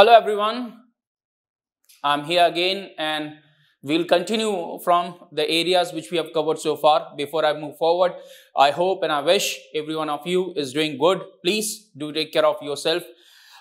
Hello everyone, I'm here again and we'll continue from the areas which we have covered so far. Before I move forward, I hope and I wish every one of you is doing good. Please do take care of yourself.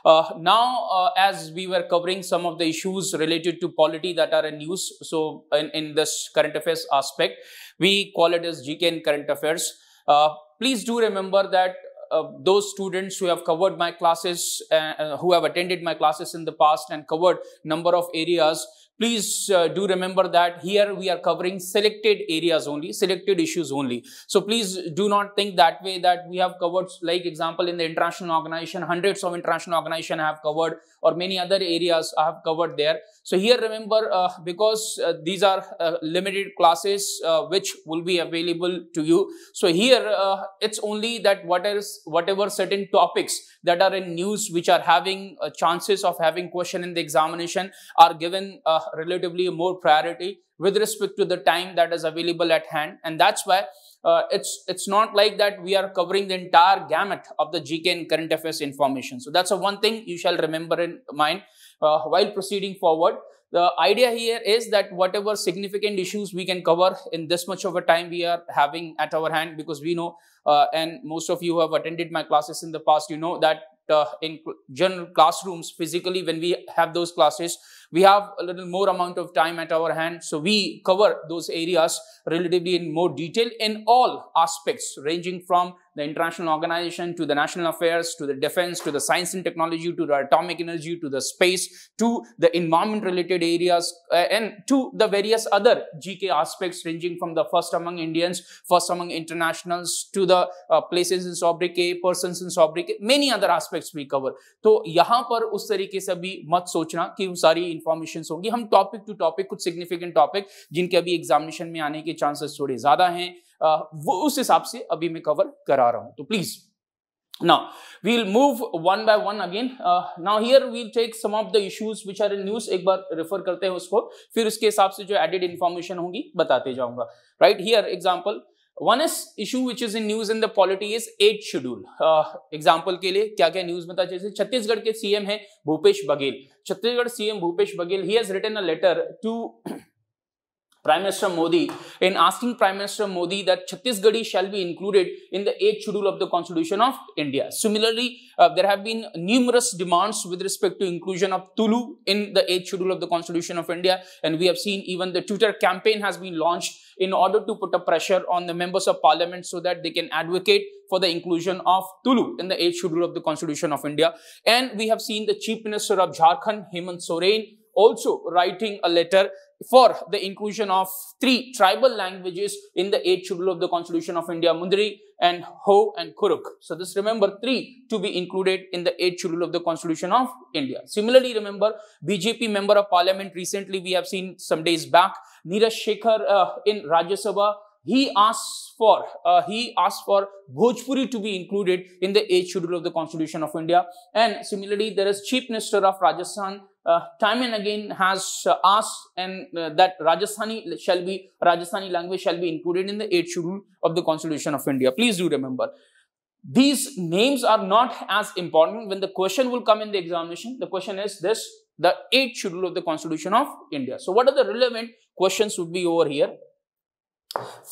Uh, now, uh, as we were covering some of the issues related to polity that are in news, so in, in this current affairs aspect, we call it as GK in current affairs. Uh, please do remember that uh, those students who have covered my classes, uh, uh, who have attended my classes in the past and covered number of areas, Please uh, do remember that here we are covering selected areas only, selected issues only. So please do not think that way that we have covered, like example in the international organization, hundreds of international organization have covered or many other areas I have covered there. So here remember, uh, because uh, these are uh, limited classes uh, which will be available to you. So here uh, it's only that what is, whatever certain topics that are in news which are having chances of having question in the examination are given relatively more priority with respect to the time that is available at hand. And that's why uh, it's, it's not like that we are covering the entire gamut of the GK and current affairs information. So that's a one thing you shall remember in mind uh, while proceeding forward. The idea here is that whatever significant issues we can cover in this much of a time we are having at our hand because we know uh, and most of you who have attended my classes in the past, you know that uh, in general classrooms physically when we have those classes we have a little more amount of time at our hand. So we cover those areas relatively in more detail in all aspects ranging from the international organization to the national affairs to the defense to the science and technology to the atomic energy to the space to the environment related areas uh, and to the various other GK aspects ranging from the first among Indians, first among internationals to the uh, places in sobriquet, persons in sobriquet, many other aspects we cover. तो यहाँ पर उस तरीके से अभी information होंगी हम topic to topic कुछ सिग्निफिकेंट टॉपिक जिनके अभी एग्जामिनेशन में आने के चांसेस थोड़े ज्यादा हैं वो उस हिसाब से अभी मैं कवर करा रहा हूं तो please now we'll move one by one again uh, now here we'll take some of the issues which are in news ek baar refer karte hain usko fir uske hisab se jo added information hongi batate jaunga right here example one is issue which is in news in the polity is eight schedule example के लिए क्या क्या news बता जैसे छत्तीसगढ़ के CM है Bhupesh Baghel Chhattisgarh CM Bhupesh Baghel he has written a letter to Prime Minister Modi in asking Prime Minister Modi that Chhattisgarhi shall be included in the 8th schedule of the Constitution of India. Similarly, uh, there have been numerous demands with respect to inclusion of Tulu in the 8th schedule of the Constitution of India. And we have seen even the Twitter campaign has been launched in order to put a pressure on the members of parliament so that they can advocate for the inclusion of Tulu in the 8th schedule of the Constitution of India. And we have seen the Chief Minister of Jharkhand, Hemant Soren, also writing a letter for the inclusion of three tribal languages in the 8th schedule of the Constitution of India, Mundri and Ho and Kuruk. So this remember three to be included in the 8th schedule of the Constitution of India. Similarly, remember BJP member of parliament recently we have seen some days back, Nira Shekhar uh, in Rajya Sabha he asks for uh, he asks for Bhojpuri to be included in the eighth schedule of the Constitution of India. And similarly, there is Chief Minister of Rajasthan. Uh, time and again has uh, asked and uh, that Rajasthani shall be Rajasthani language shall be included in the eighth schedule of the Constitution of India. Please do remember these names are not as important when the question will come in the examination the question is this the eighth schedule of the constitution of india so what are the relevant questions would be over here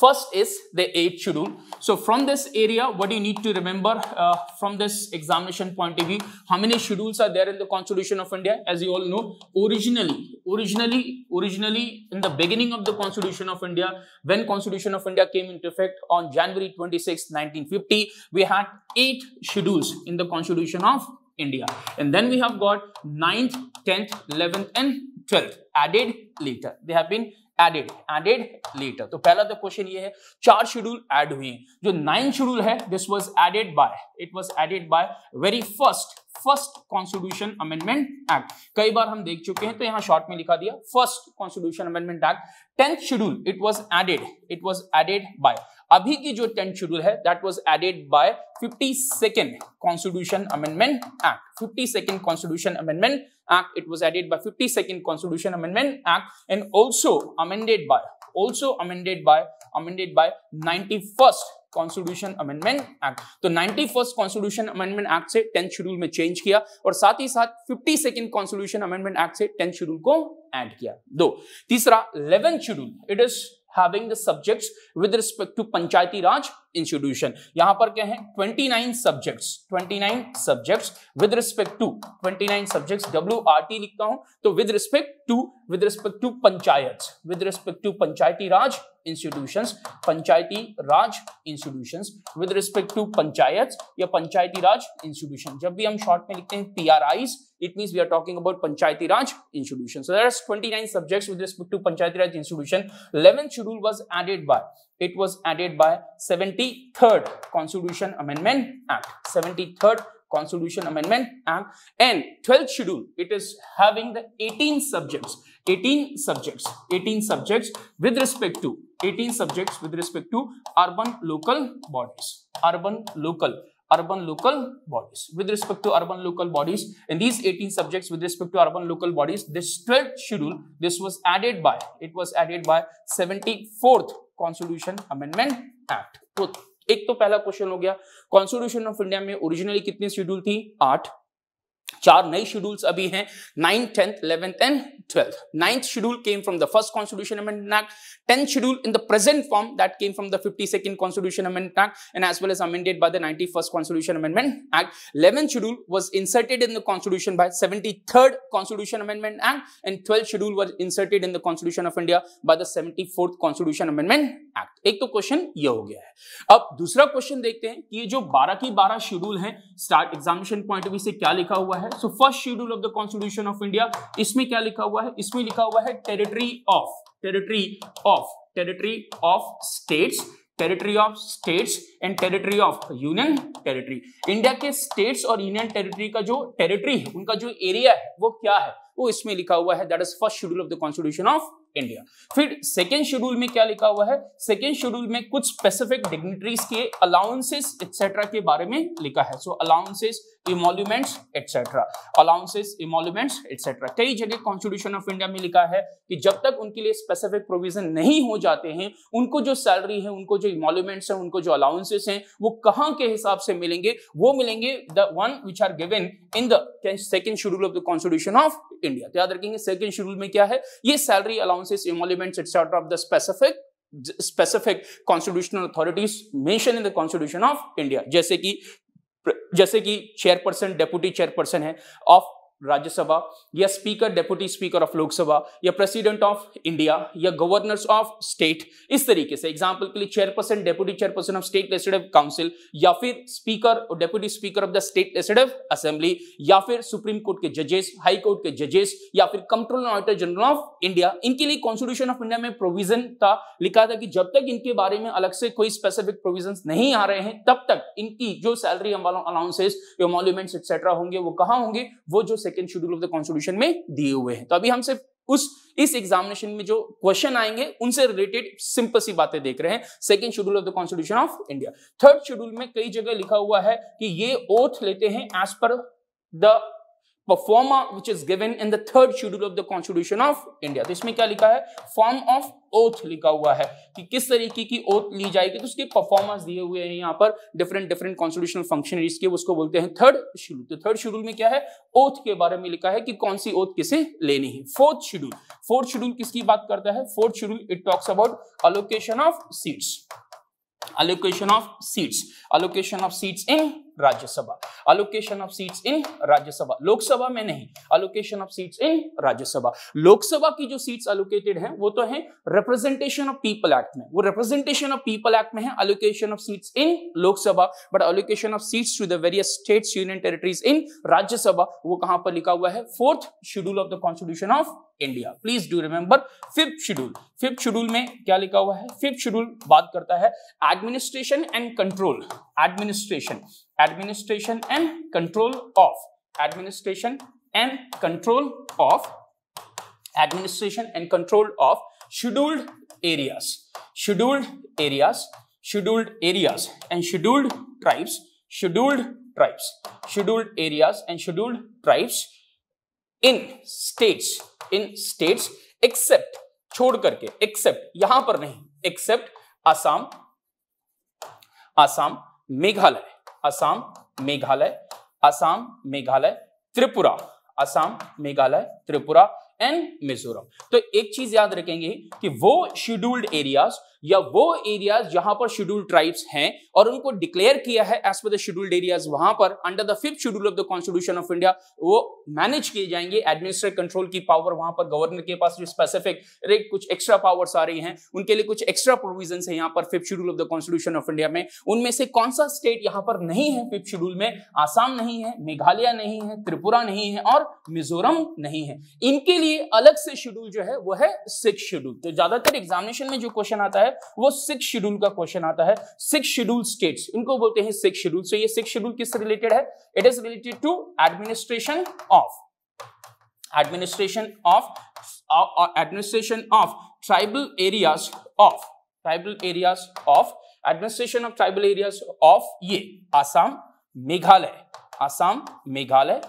First is the 8th schedule. So from this area, what you need to remember uh, from this examination point of view, how many schedules are there in the Constitution of India? As you all know, originally, originally, originally in the beginning of the Constitution of India, when Constitution of India came into effect on January 26, 1950, we had 8 schedules in the Constitution of India. And then we have got 9th, 10th, 11th and 12th added later. They have been added added later तो पहला तो question ये है चार schedule add हुए जो nine schedule है this was added by it was added by very first first constitution amendment act कई बार हम देख चुके हैं तो यहां शॉर्ट में लिखा दिया first constitution amendment act tenth schedule it was added it was added by अभी की जो टेंथ शेड्यूल है that was added by fifty second constitution amendment act fifty second constitution amendment act it was added by fifty second constitution amendment act and also amended by also amended by amended by 91st constitution amendment act तो 91st constitution amendment act से 10th schedule में change किया और साथ ही साथ 52nd constitution amendment act से 10th schedule को add किया दो तीसरा 11th schedule it is having the subjects with respect to Panchayati Raj institution. yahan par kya hai 29 subjects, 29 subjects with respect to 29 subjects WRT likhta hu to with respect to with respect to panchayats with respect to Panchayati Raj institutions Panchayati Raj institutions with respect to panchayat या Panchayati Raj institution जब भी हम short में लिखते हैं P R Is it means we are talking about Panchayati Raj institution. So there are 29 subjects with respect to Panchayati Raj institution. 11th schedule was added by, it was added by 73rd Constitution Amendment Act. 73rd constitution amendment and and 12th schedule it is having the 18 subjects 18 subjects 18 subjects with respect to 18 subjects with respect to urban local bodies urban local urban local bodies. With respect to urban local bodies, in these 18 subjects with respect to urban local bodies, this 12th schedule, this was added by, it was added by 74th Constitution Amendment Act. एक तो पहला question हो गया constitution of India में originally कितनी schedule थी आठ चार नए शेड्यूल्स अभी हैं ninth tenth eleventh and twelfth ninth schedule came from the first constitution amendment act tenth schedule in the present form that came from the fifty second constitution amendment act and as well as amended by the ninety first constitution amendment act eleventh schedule was inserted in the constitution by seventy third constitution amendment act and twelfth schedule was inserted in the constitution of India by the seventy fourth constitution amendment act एक तो question ये हो गया है अब दूसरा question देखते हैं कि ये जो बारह की बारह शेड्यूल है start examination point of view से क्या लिखा हुआ हुआ है so first schedule of the constitution of India इसमें क्या लिखा हुआ है इसमें लिखा हुआ है territory of territory of territory of states territory of states and territory of union territory India के स्टेट्स और यूनियन टेरिटरी का जो टेरिटरी है उनका जो एरिया है वो क्या है वो इसमें लिखा हुआ है that is first schedule of the constitution of India फिर सेकेंड शेड्यूल में क्या लिखा हुआ है सेकेंड शेड्यूल में कुछ स्पेसिफिक डिग्निटरीज के अलाउंसेस एक्सेट्रा के बारे में लिखा है so allowances emoluments etcetera allowances emoluments etcetera कई जगह कॉन्स्टिट्यूशन ऑफ इंडिया में लिखा है कि जब तक उनके लिए स्पेसिफिक प्रोविजन नहीं हो जाते हैं उनको जो सैलरी है उनको जो इमोल्यूमेंट्स है उनको जो अलाउंसेस हैं वो कहाँ के हिसाब से मिलेंगे वो मिलेंगे the one which are given in the second schedule of the constitution of India तो याद रखेंगे सेकेंड शेड्यूल में क्या है ये salary allowance responses emoluments, etc. of the specific specific constitutional authorities mentioned in the Constitution of India. जैसे कि जैसे कि chairperson deputy chairperson है of राज्यसभा या speaker deputy speaker of Lok Sabha या प्रेसिडेंट ऑफ इंडिया या गवर्नर्स ऑफ स्टेट इस तरीके से एग्जांपल के लिए chairperson deputy chairperson of state legislative council या फिर स्पीकर और deputy speaker of the state legislative assembly या फिर सुप्रीम कोर्ट के जजेस हाई कोर्ट के जजेस या फिर control auditor general of India इनके लिए कॉन्स्टिट्यूशन ऑफ इंडिया में प्रोविजन था लिखा था कि जब तक इनके बारे में अलग से कोई स्पेसिफिक प्रोविजन नहीं आ रहे हैं तब तक इनकी जो salary allowances allowances emoluments etcetera होंगे वो कहाँ होंगे वो जो second schedule of the constitution में दिए हुए हैं तो अभी हम सिर्फ उस इस एग्जामिनेशन में जो क्वेश्चन आएंगे उनसे रिलेटेड सिंपल सी बातें देख रहे हैं second schedule of the constitution of India third schedule में कई जगह लिखा हुआ है कि ये ओथ लेते हैं एज पर the proforma which is given in the third schedule of the constitution of India तो इसमें क्या लिखा है फॉर्म ऑफ ओथ लिखा हुआ है कि किस तरीके की ओथ ली जाएगी तो उसके परफॉर्मेंस दिए हुए हैं यहाँ पर डिफरेंट डिफरेंट कॉन्स्टिट्यूशनल फंक्शनरीज के उसको बोलते हैं थर्ड शेड्यूल तो थर्ड शेड्यूल में क्या है ओथ के बारे में लिखा है कि कौन सी ओथ किसे लेनी है फोर्थ शेड्यूल फोर्थ शेड्यूल किसकी बात करता है fourth schedule it talks about allocation of seats allocation of seats allocation of seats in Rajya Sabha allocation of seats in Rajya Sabha Lok Sabha में नहीं allocation of seats in Rajya Sabha Lok Sabha की जो सीट्स अलोकेटेड हैं वो तो है रिप्रेजेंटेशन ऑफ पीपल एक्ट में वो रिप्रेजेंटेशन ऑफ पीपल एक्ट में है allocation of seats in Lok Sabha but allocation of seats to the various states union territories in Rajya Sabha वो कहां पर लिखा हुआ है fourth schedule of the constitution of India please do remember fifth schedule fifth schedule में क्या लिखा हुआ है फिफ्थ शेड्यूल बात करता है administration and control administration administration and control of administration and control of administration and control of scheduled areas scheduled areas scheduled areas and scheduled tribes scheduled tribes scheduled areas and scheduled tribes in states in states except छोड़ करके except यहां पर नहीं except Assam Assam Meghalaya Assam Meghalaya Assam Meghalaya Tripura Assam Meghalaya Tripura and Mizoram तो एक चीज याद रखेंगे कि वो शेड्यूल्ड एरियाज या वो एरियाज जहां पर शेड्यूल ट्राइब्स हैं और उनको डिक्लेयर किया है as per the scheduled areas वहां पर under the fifth schedule of the constitution of India वो मैनेज किए जाएंगे एडमिनिस्ट्रेट कंट्रोल की पावर वहां पर गवर्नर के पास जो स्पेसिफिक कुछ एक्स्ट्रा पावर्स आ रही हैं उनके लिए कुछ एक्स्ट्रा प्रोविजन है यहाँ पर fifth schedule of the constitution of India में उनमें से कौन सा स्टेट यहाँ पर नहीं है फिफ्थ शेड्यूल में आसाम नहीं है मेघालय नहीं है त्रिपुरा नहीं है और मिजोरम नहीं है इनके लिए अलग से शेड्यूल जो है वो है सिक्स शेड्यूल तो ज्यादातर एग्जामिनेशन में जो क्वेश्चन आता है वो सिक्स शेड्यूल का क्वेश्चन आता है सिक्स शेड्यूल स्टेट्स इनको बोलते हैं सिक्स शेड्यूल सो ये सिक्स शेड्यूल किससे रिलेटेड है it is related to administration of administration of administration of tribal areas of tribal areas of administration of tribal areas of ये Assam Meghalaya Assam Meghalaya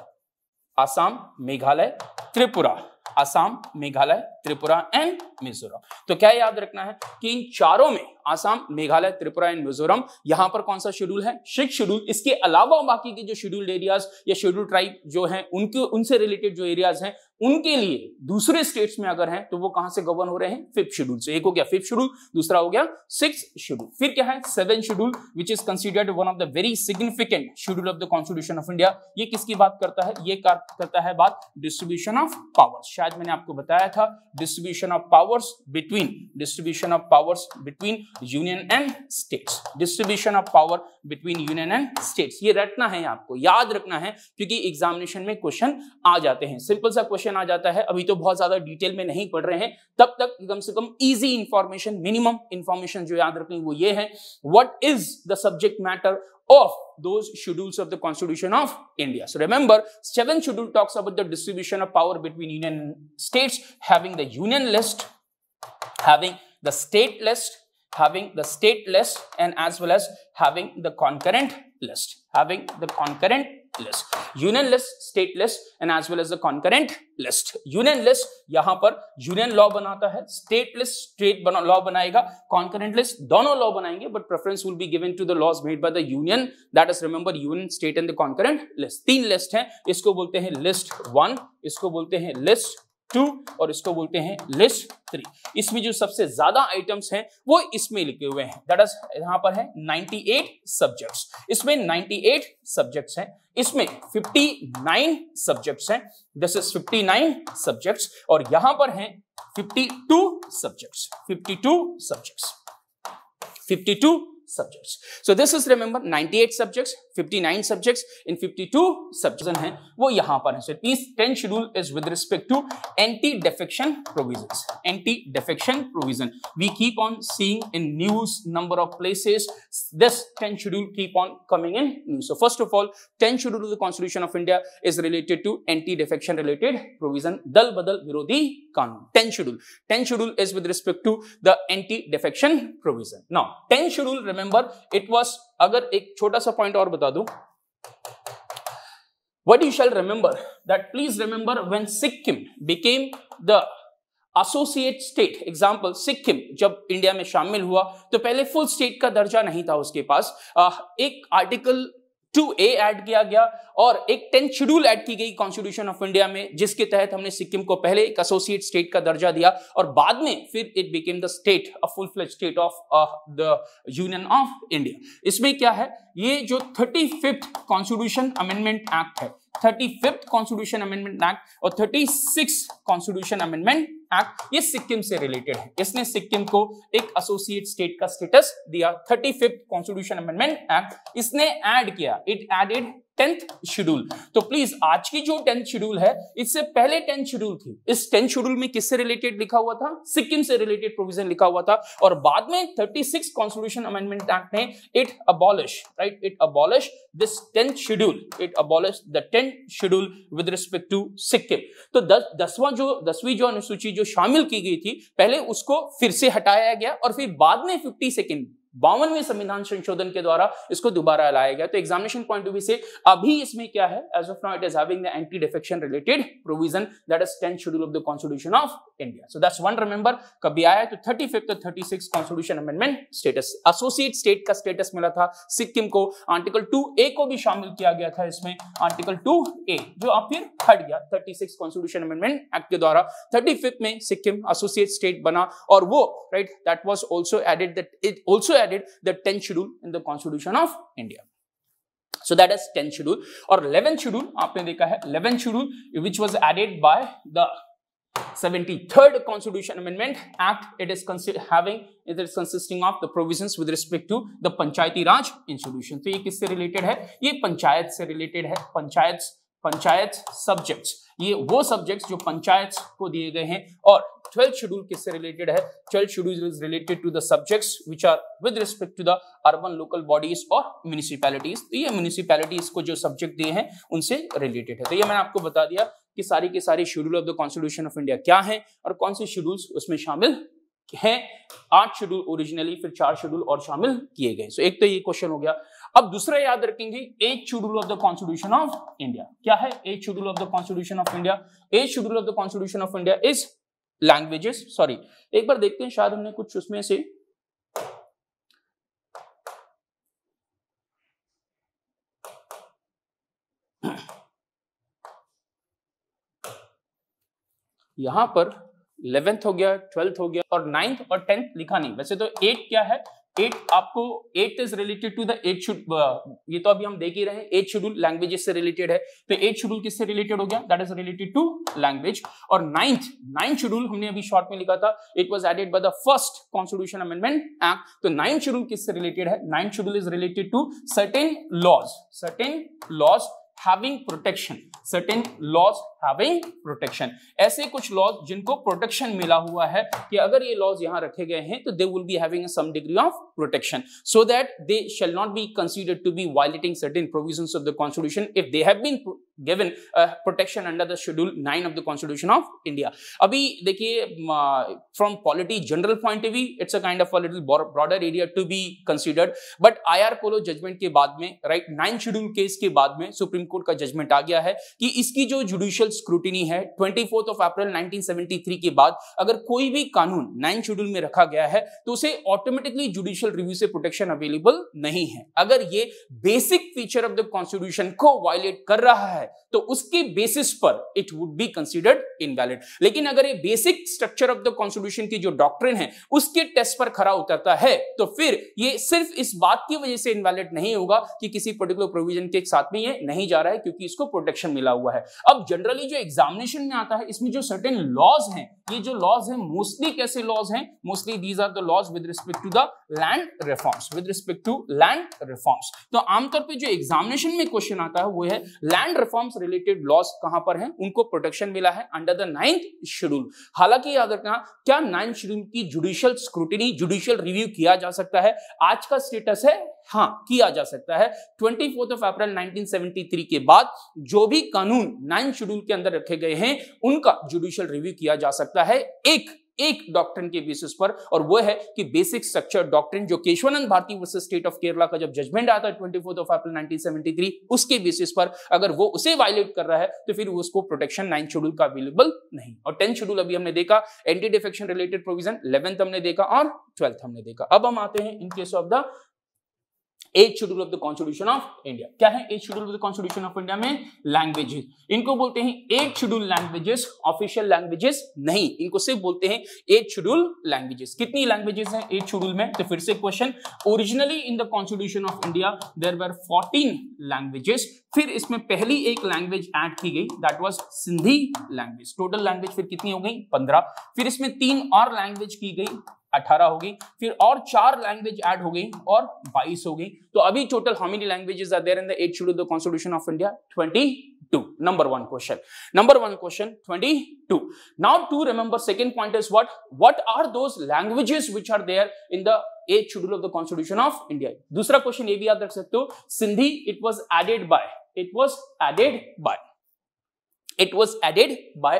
Assam Meghalaya Tripura Assam Meghalaya Tripura and Mizoram तो क्या याद रखना है कि इन चारों में आसाम मेघालय त्रिपुरा एंड मिजोरम यहां पर कौन सा शेड्यूल है सिक्स शेड्यूल इसके अलावा बाकी के जो शेड्यूल्ड एरियाज या शेड्यूल ट्राइब जो है उनके उनसे रिलेटेड जो एरियाज हैं उनके लिए दूसरे स्टेट्स में अगर हैं तो वो कहां से गवर्न हो रहे हैं फिफ्थ शेड्यूल से एक हो गया फिफ्थ शेड्यूल दूसरा हो गया सिक्स शेड्यूल फिर क्या है seven schedule which is considered one of the very significant schedule of the constitution of India ये किसकी बात करता है ये करता है बात डिस्ट्रीब्यूशन ऑफ पावर शायद मैंने आपको बताया था distribution of powers between distribution of powers between union and states distribution of power between union and states ये रटना है आपको याद रखना है क्योंकि एग्जामिनेशन में क्वेश्चन आ जाते हैं सिंपल सा क्वेश्चन आ जाता है अभी तो बहुत ज्यादा डिटेल में नहीं पढ़ रहे हैं तब तक कम से कम इजी इंफॉर्मेशन मिनिमम इंफॉर्मेशन जो याद रखनी वो ये है what is the subject matter of those schedules of the Constitution of India. So remember, 7th schedule talks about the distribution of power between union states, having the union list, having the state list, having the state list, and as well as having the concurrent list, having the concurrent list union list state list and as well as the concurrent list union list यहां पर union law बनाता है state list state बना, law बनाएगा concurrent list दोनों law बनाएंगे but preference will be given to the laws made by the union that is remember union state and the concurrent list तीन list हैं इसको बोलते हैं list वन इसको बोलते हैं list टू और इसको बोलते हैं लिस्ट थ्री इसमें जो सबसे ज्यादा आइटम्स हैं वो इसमें लिखे हुए हैं दैट इज यहां पर है 98 सब्जेक्ट्स इसमें 98 सब्जेक्ट्स हैं इसमें 59 सब्जेक्ट्स हैं दिस इज 59 सब्जेक्ट्स और यहां पर हैं 52 subjects 52 subjects 52 subjects. So this is remember 98 subjects, 59 subjects, in 52 subjects and वो यहाँ पर हैं. So these 10 schedule is with respect to anti-defection provisions. Anti-defection provision. We keep on seeing in news number of places. This 10 schedule keep on coming in news. So first of all, 10 schedule of the Constitution of India is related to anti-defection related provision. Dal Badal Virodhi कानून tenth schedule tenth schedule is with respect to the anti defection provision now tenth schedule remember it was अगर एक छोटा सा point और बता दू what you shall remember that please remember when sikkim became the associate state example Sikkim जब India में शामिल हुआ तो पहले फुल स्टेट का दर्जा नहीं था उसके पास एक आर्टिकल टू ए ऐड किया गया और एक टेंथ शेड्यूल ऐड की गई कॉन्स्टिट्यूशन ऑफ इंडिया में जिसके तहत हमने सिक्किम को पहले एक एसोसिएट स्टेट का दर्जा दिया और बाद में फिर it became the state a full fledged state of the union of India इसमें क्या है ये जो thirty fifth constitution amendment act है thirty fifth constitution amendment act और thirty six constitution amendment act ये सिक्किम से रिलेटेड है इसने सिक्किम को एक एसोसिएट स्टेट का स्टेटस दिया thirty fifth constitution amendment act इसने ऐड किया इट एडेड टेंथ शेड्यूल तो प्लीज आज की जो टेंथ शेड्यूल है इससे पहले टेंथ शेड्यूल थी इस टेंथ शेड्यूल में किससे रिलेटेड लिखा हुआ था सिक्किम से रिलेटेड प्रोविजन लिखा हुआ था और बाद में 36 कॉन्स्टिट्यूशन अमेंडमेंट एक्ट ने it abolish right it abolish this tenth schedule it abolish the tenth schedule with respect to Sikkim तो दस दसवां जो दसवीं जो अनुसूची जो शामिल की गई थी पहले उसको फिर से हटाया गया और फिर बाद में फिफ्टी सेकेंड बावनवे संविधान संशोधन के द्वारा इसको दोबारा लाया गया तो एग्जामिनेशन पॉइंट ऑफ व्यू से अभी इसमें क्या है as of now it is having the anti defection related provision that is 10th schedule of the constitution of India so that's one remember कभी आया तो 35th और 36 constitution amendment status associate state का स्टेटस मिला था सिक्किम को article 2 ए को भी शामिल किया गया था इसमें आर्टिकल 2 ए जो अब फिर हट गया 36 कॉन्स्टिट्यूशन अमेंडमेंट एक्ट के द्वारा 35th में सिक्किम एसोसिएट स्टेट बना और वो right that was also added that it also added the 10th schedule in the constitution of India. So that is 10th schedule or 11th schedule aapne dekha hai 11th schedule which was added by the 73rd constitution amendment act it is having it is consisting of the provisions with respect to the panchayati raj institution ye kis se related hai ye panchayat se related hai panchayats panchayat subjects ये वो subjects जो पंचायत को दिए गए हैं और twelfth schedule किससे related है twelfth schedule is related to the subjects which are with respect to the urban local bodies और municipalities तो ये municipalities को जो सब्जेक्ट दिए हैं उनसे रिलेटेड है तो ये मैंने आपको बता दिया कि सारी के सारे schedule of the constitution of India क्या है और कौन से शेड्यूल्स उसमें शामिल है आठ शेड्यूल ओरिजिनली फिर चार शेड्यूल और शामिल किए गए सो एक तो ये क्वेश्चन हो गया अब दूसरा याद रखेंगे eight schedule of the constitution of India क्या है eight schedule of the constitution of India eight schedule of the constitution of India is languages sorry एक बार देखते हैं शायद हमने कुछ उसमें से यहां पर इलेवेंथ हो गया ट्वेल्थ हो गया और नाइन्थ और टेंथ लिखा नहीं वैसे तो एट क्या है एट आपको eight is related to the eight should ये तो अभी हम देख ही रहे हैं एट शेड्यूल लैंग्वेजेस से रिलेटेड है तो एट शेड्यूल किससे रिलेटेड हो गया that is related to language और नाइन्थ नाइन्थ शेड्यूल हमने अभी शॉर्ट में लिखा था it was added by the first constitution amendment act तो नाइन्थ शेड्यूल किससे रिलेटेड है ninth schedule is related to certain laws certain laws having protection certain laws having protection ऐसे कुछ laws जिनको protection मिला हुआ है कि अगर ये laws यहाँ रखे गए हैं तो they will be having some degree of protection so that they shall not be considered to be violating certain provisions of the constitution if they have been given uh, protection under the schedule 9 of the constitution of india abhi dekhiye uh, from polity general point of view it's a kind of a little broader area to be considered but ir polo judgment ke baad mein right 9 schedule case ke baad mein supreme supreme court का judgement आ गया है कि इसकी जो judicial scrutiny है twenty of April nineteen के बाद अगर कोई भी कानून नाइन शेड्यूल में रखा गया है तो उसे ऑटोमेटिकली जुडिशियल रिव्यू से प्रोटेक्शन अवेलेबल नहीं है अगर ये basic feature of the constitution को वायलेट कर रहा है तो उसके बेसिस पर it would be considered invalid लेकिन अगर ये basic structure of the constitution की जो डॉक्ट्रिन है उसके टेस्ट पर खरा उतरता है तो फिर ये सिर्फ इस बात की वजह से इनवैलिड नहीं होगा कि किसी पर्टिकुलर प्रोविजन के साथ में ये नहीं जा जा रहा है क्योंकि इसको प्रोटेक्शन मिला हुआ है अब जनरली जो एग्जामिनेशन में आता है इसमें जो सर्टेन लॉज है ये जो लॉज है मोस्टली कैसे लॉज है mostly these are the laws with respect to the land reforms with respect to land reforms तो आमतौर पर जो एग्जामिनेशन में क्वेश्चन आता है वो है लैंड रिफॉर्म्स रिलेटेड लॉज कहां पर है उनको प्रोटेक्शन मिला है अंडर द नाइन्थ शेड्यूल हालांकि याद रखना क्या नाइन्थ शेड्यूल की जुडिशियल स्क्रूटिनी जुडिशियल रिव्यू किया जा सकता है आज का स्टेटस है हाँ किया जा सकता है ट्वेंटी फोर्थ ऑफ अप्रैल 1973 के बाद जो भी कानून नाइन शेड्यूल के अंदर रखे गए हैं उनका जुडिशियल रिव्यू किया जा सकता है एक एक डॉक्ट्रिन के बेसिस पर और वो है कि बेसिक स्ट्रक्चर डॉक्ट्रिन जो Kesavananda Bharati versus state of Kerala का जब जजमेंट आता है ट्वेंटी ऑफ अप्रैल 1973 उसके बेसिस पर अगर वो उसे वायलेट कर रहा है तो फिर उसको प्रोटेक्शन नाइन शेड्यूल का अवेलेबल नहीं और टेंथ शेड्यूल अभी हमने देखा anti defection related provision eleventh हमने देखा और ट्वेल्थ हमने देखा अब हम आते हैं in case of the eight schedule of the constitution of India क्या है eight schedule of the constitution of India में लैंग्वेजेस इनको बोलते हैं eight schedule languages official languages नहीं इनको सिर्फ बोलते हैं एट शेड्यूल लैंग्वेजेस कितनी लैंग्वेजेस हैं एट शेड्यूल में तो फिर से question originally in the constitution of India there were fourteen languages फिर इसमें पहली एक लैंग्वेज एड की गई that was Sindhi language total language फिर कितनी हो गई पंद्रह फिर इसमें तीन और लैंग्वेज की गई अठारह होगी फिर और चार लैंग्वेज ऐड हो गई और बाईस हो गई तो अभी total how many languages are there in the eight schedule the constitution of India twenty two number one question number one question twenty two now to remember second point is what what are those languages which are there in the eight schedule of the constitution of India दूसरा question ये भी याद रख सकते हो Sindhi it was added by it was added by it was added by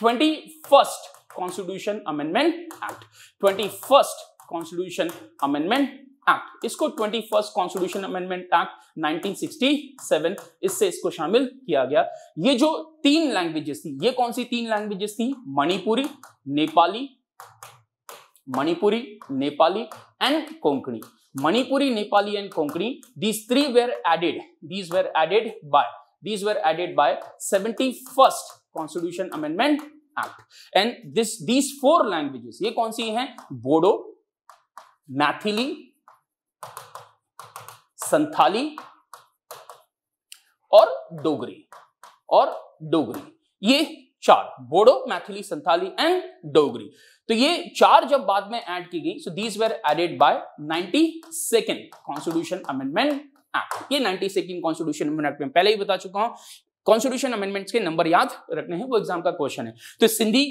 21st constitution amendment act twenty first constitution amendment act इसको twenty first constitution amendment act 1967 इससे इसको शामिल किया गया ये जो तीन लैंग्वेजेस थी ये कौन सी तीन लैंग्वेजेस थी Manipuri Nepali Manipuri Nepali and Konkani Manipuri Nepali and Konkani these three were added these were added by these were added by seventy first constitution amendment act and this these four languages ये कौन सी हैं बोडो मैथिली संथाली और डोगरी और डोगरी ये चार बोडो मैथिली संथाली एंड डोगरी तो ये चार जब बाद में ऐड की गई so these were added by ninety second constitution amendment act ये 90 सेकेंड कॉन्स्टिट्यूशन अमेंडमेंट एक्ट में पहले ही बता चुका हूं कॉन्स्टिट्यूशन अमेंडमेंट्स के नंबर याद रखने हैं वो एग्जाम का क्वेश्चन है तो सिंधी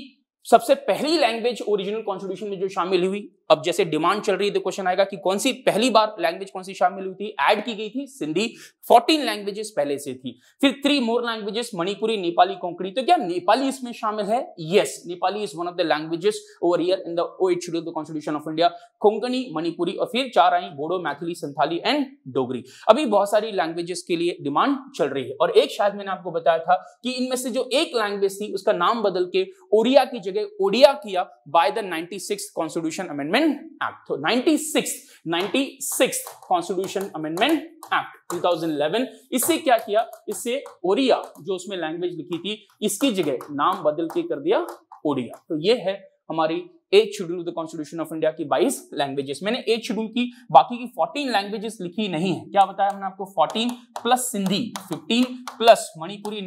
सबसे पहली लैंग्वेज ओरिजिनल कॉन्स्टिट्यूशन में जो शामिल हुई अब जैसे डिमांड चल रही है तो क्वेश्चन आएगा कि कौन सी पहली बार लैंग्वेज कौन सी शामिल हुई थी ऐड की गई थी सिंधी 14 लैंग्वेजेस पहले से थी फिर three more languages Manipuri Nepali Konkani तो क्या नेपाली इसमें शामिल है yes Nepali is one of the languages over here in the eight schedule the constitution of India Konkani Manipuri और फिर चार आई बोडो मैथिली संथाली एंड डोगरी अभी बहुत सारी लैंग्वेजेस के लिए डिमांड चल रही है और एक शायद मैंने आपको बताया था कि इनमें से जो एक लैंग्वेज थी उसका नाम बदल के ओरिया की जगह ओडिया किया by the ninety constitution amendment Amendment Act. So 96th 96th constitution amendment act 2011 इससे क्या किया इससे ओरिया जो उसमें लैंग्वेज लिखी थी इसकी जगह नाम बदल के कर दिया ओडिया तो ये है हमारी eight schedule of the constitution of India की 22 लैंग्वेजेस मैंने एट शेड्यूल की बाकी की 14 लैंग्वेजेस लिखी नहीं है क्या बताया हमने आपको 14 plus Sindhi 15 plus Manipuri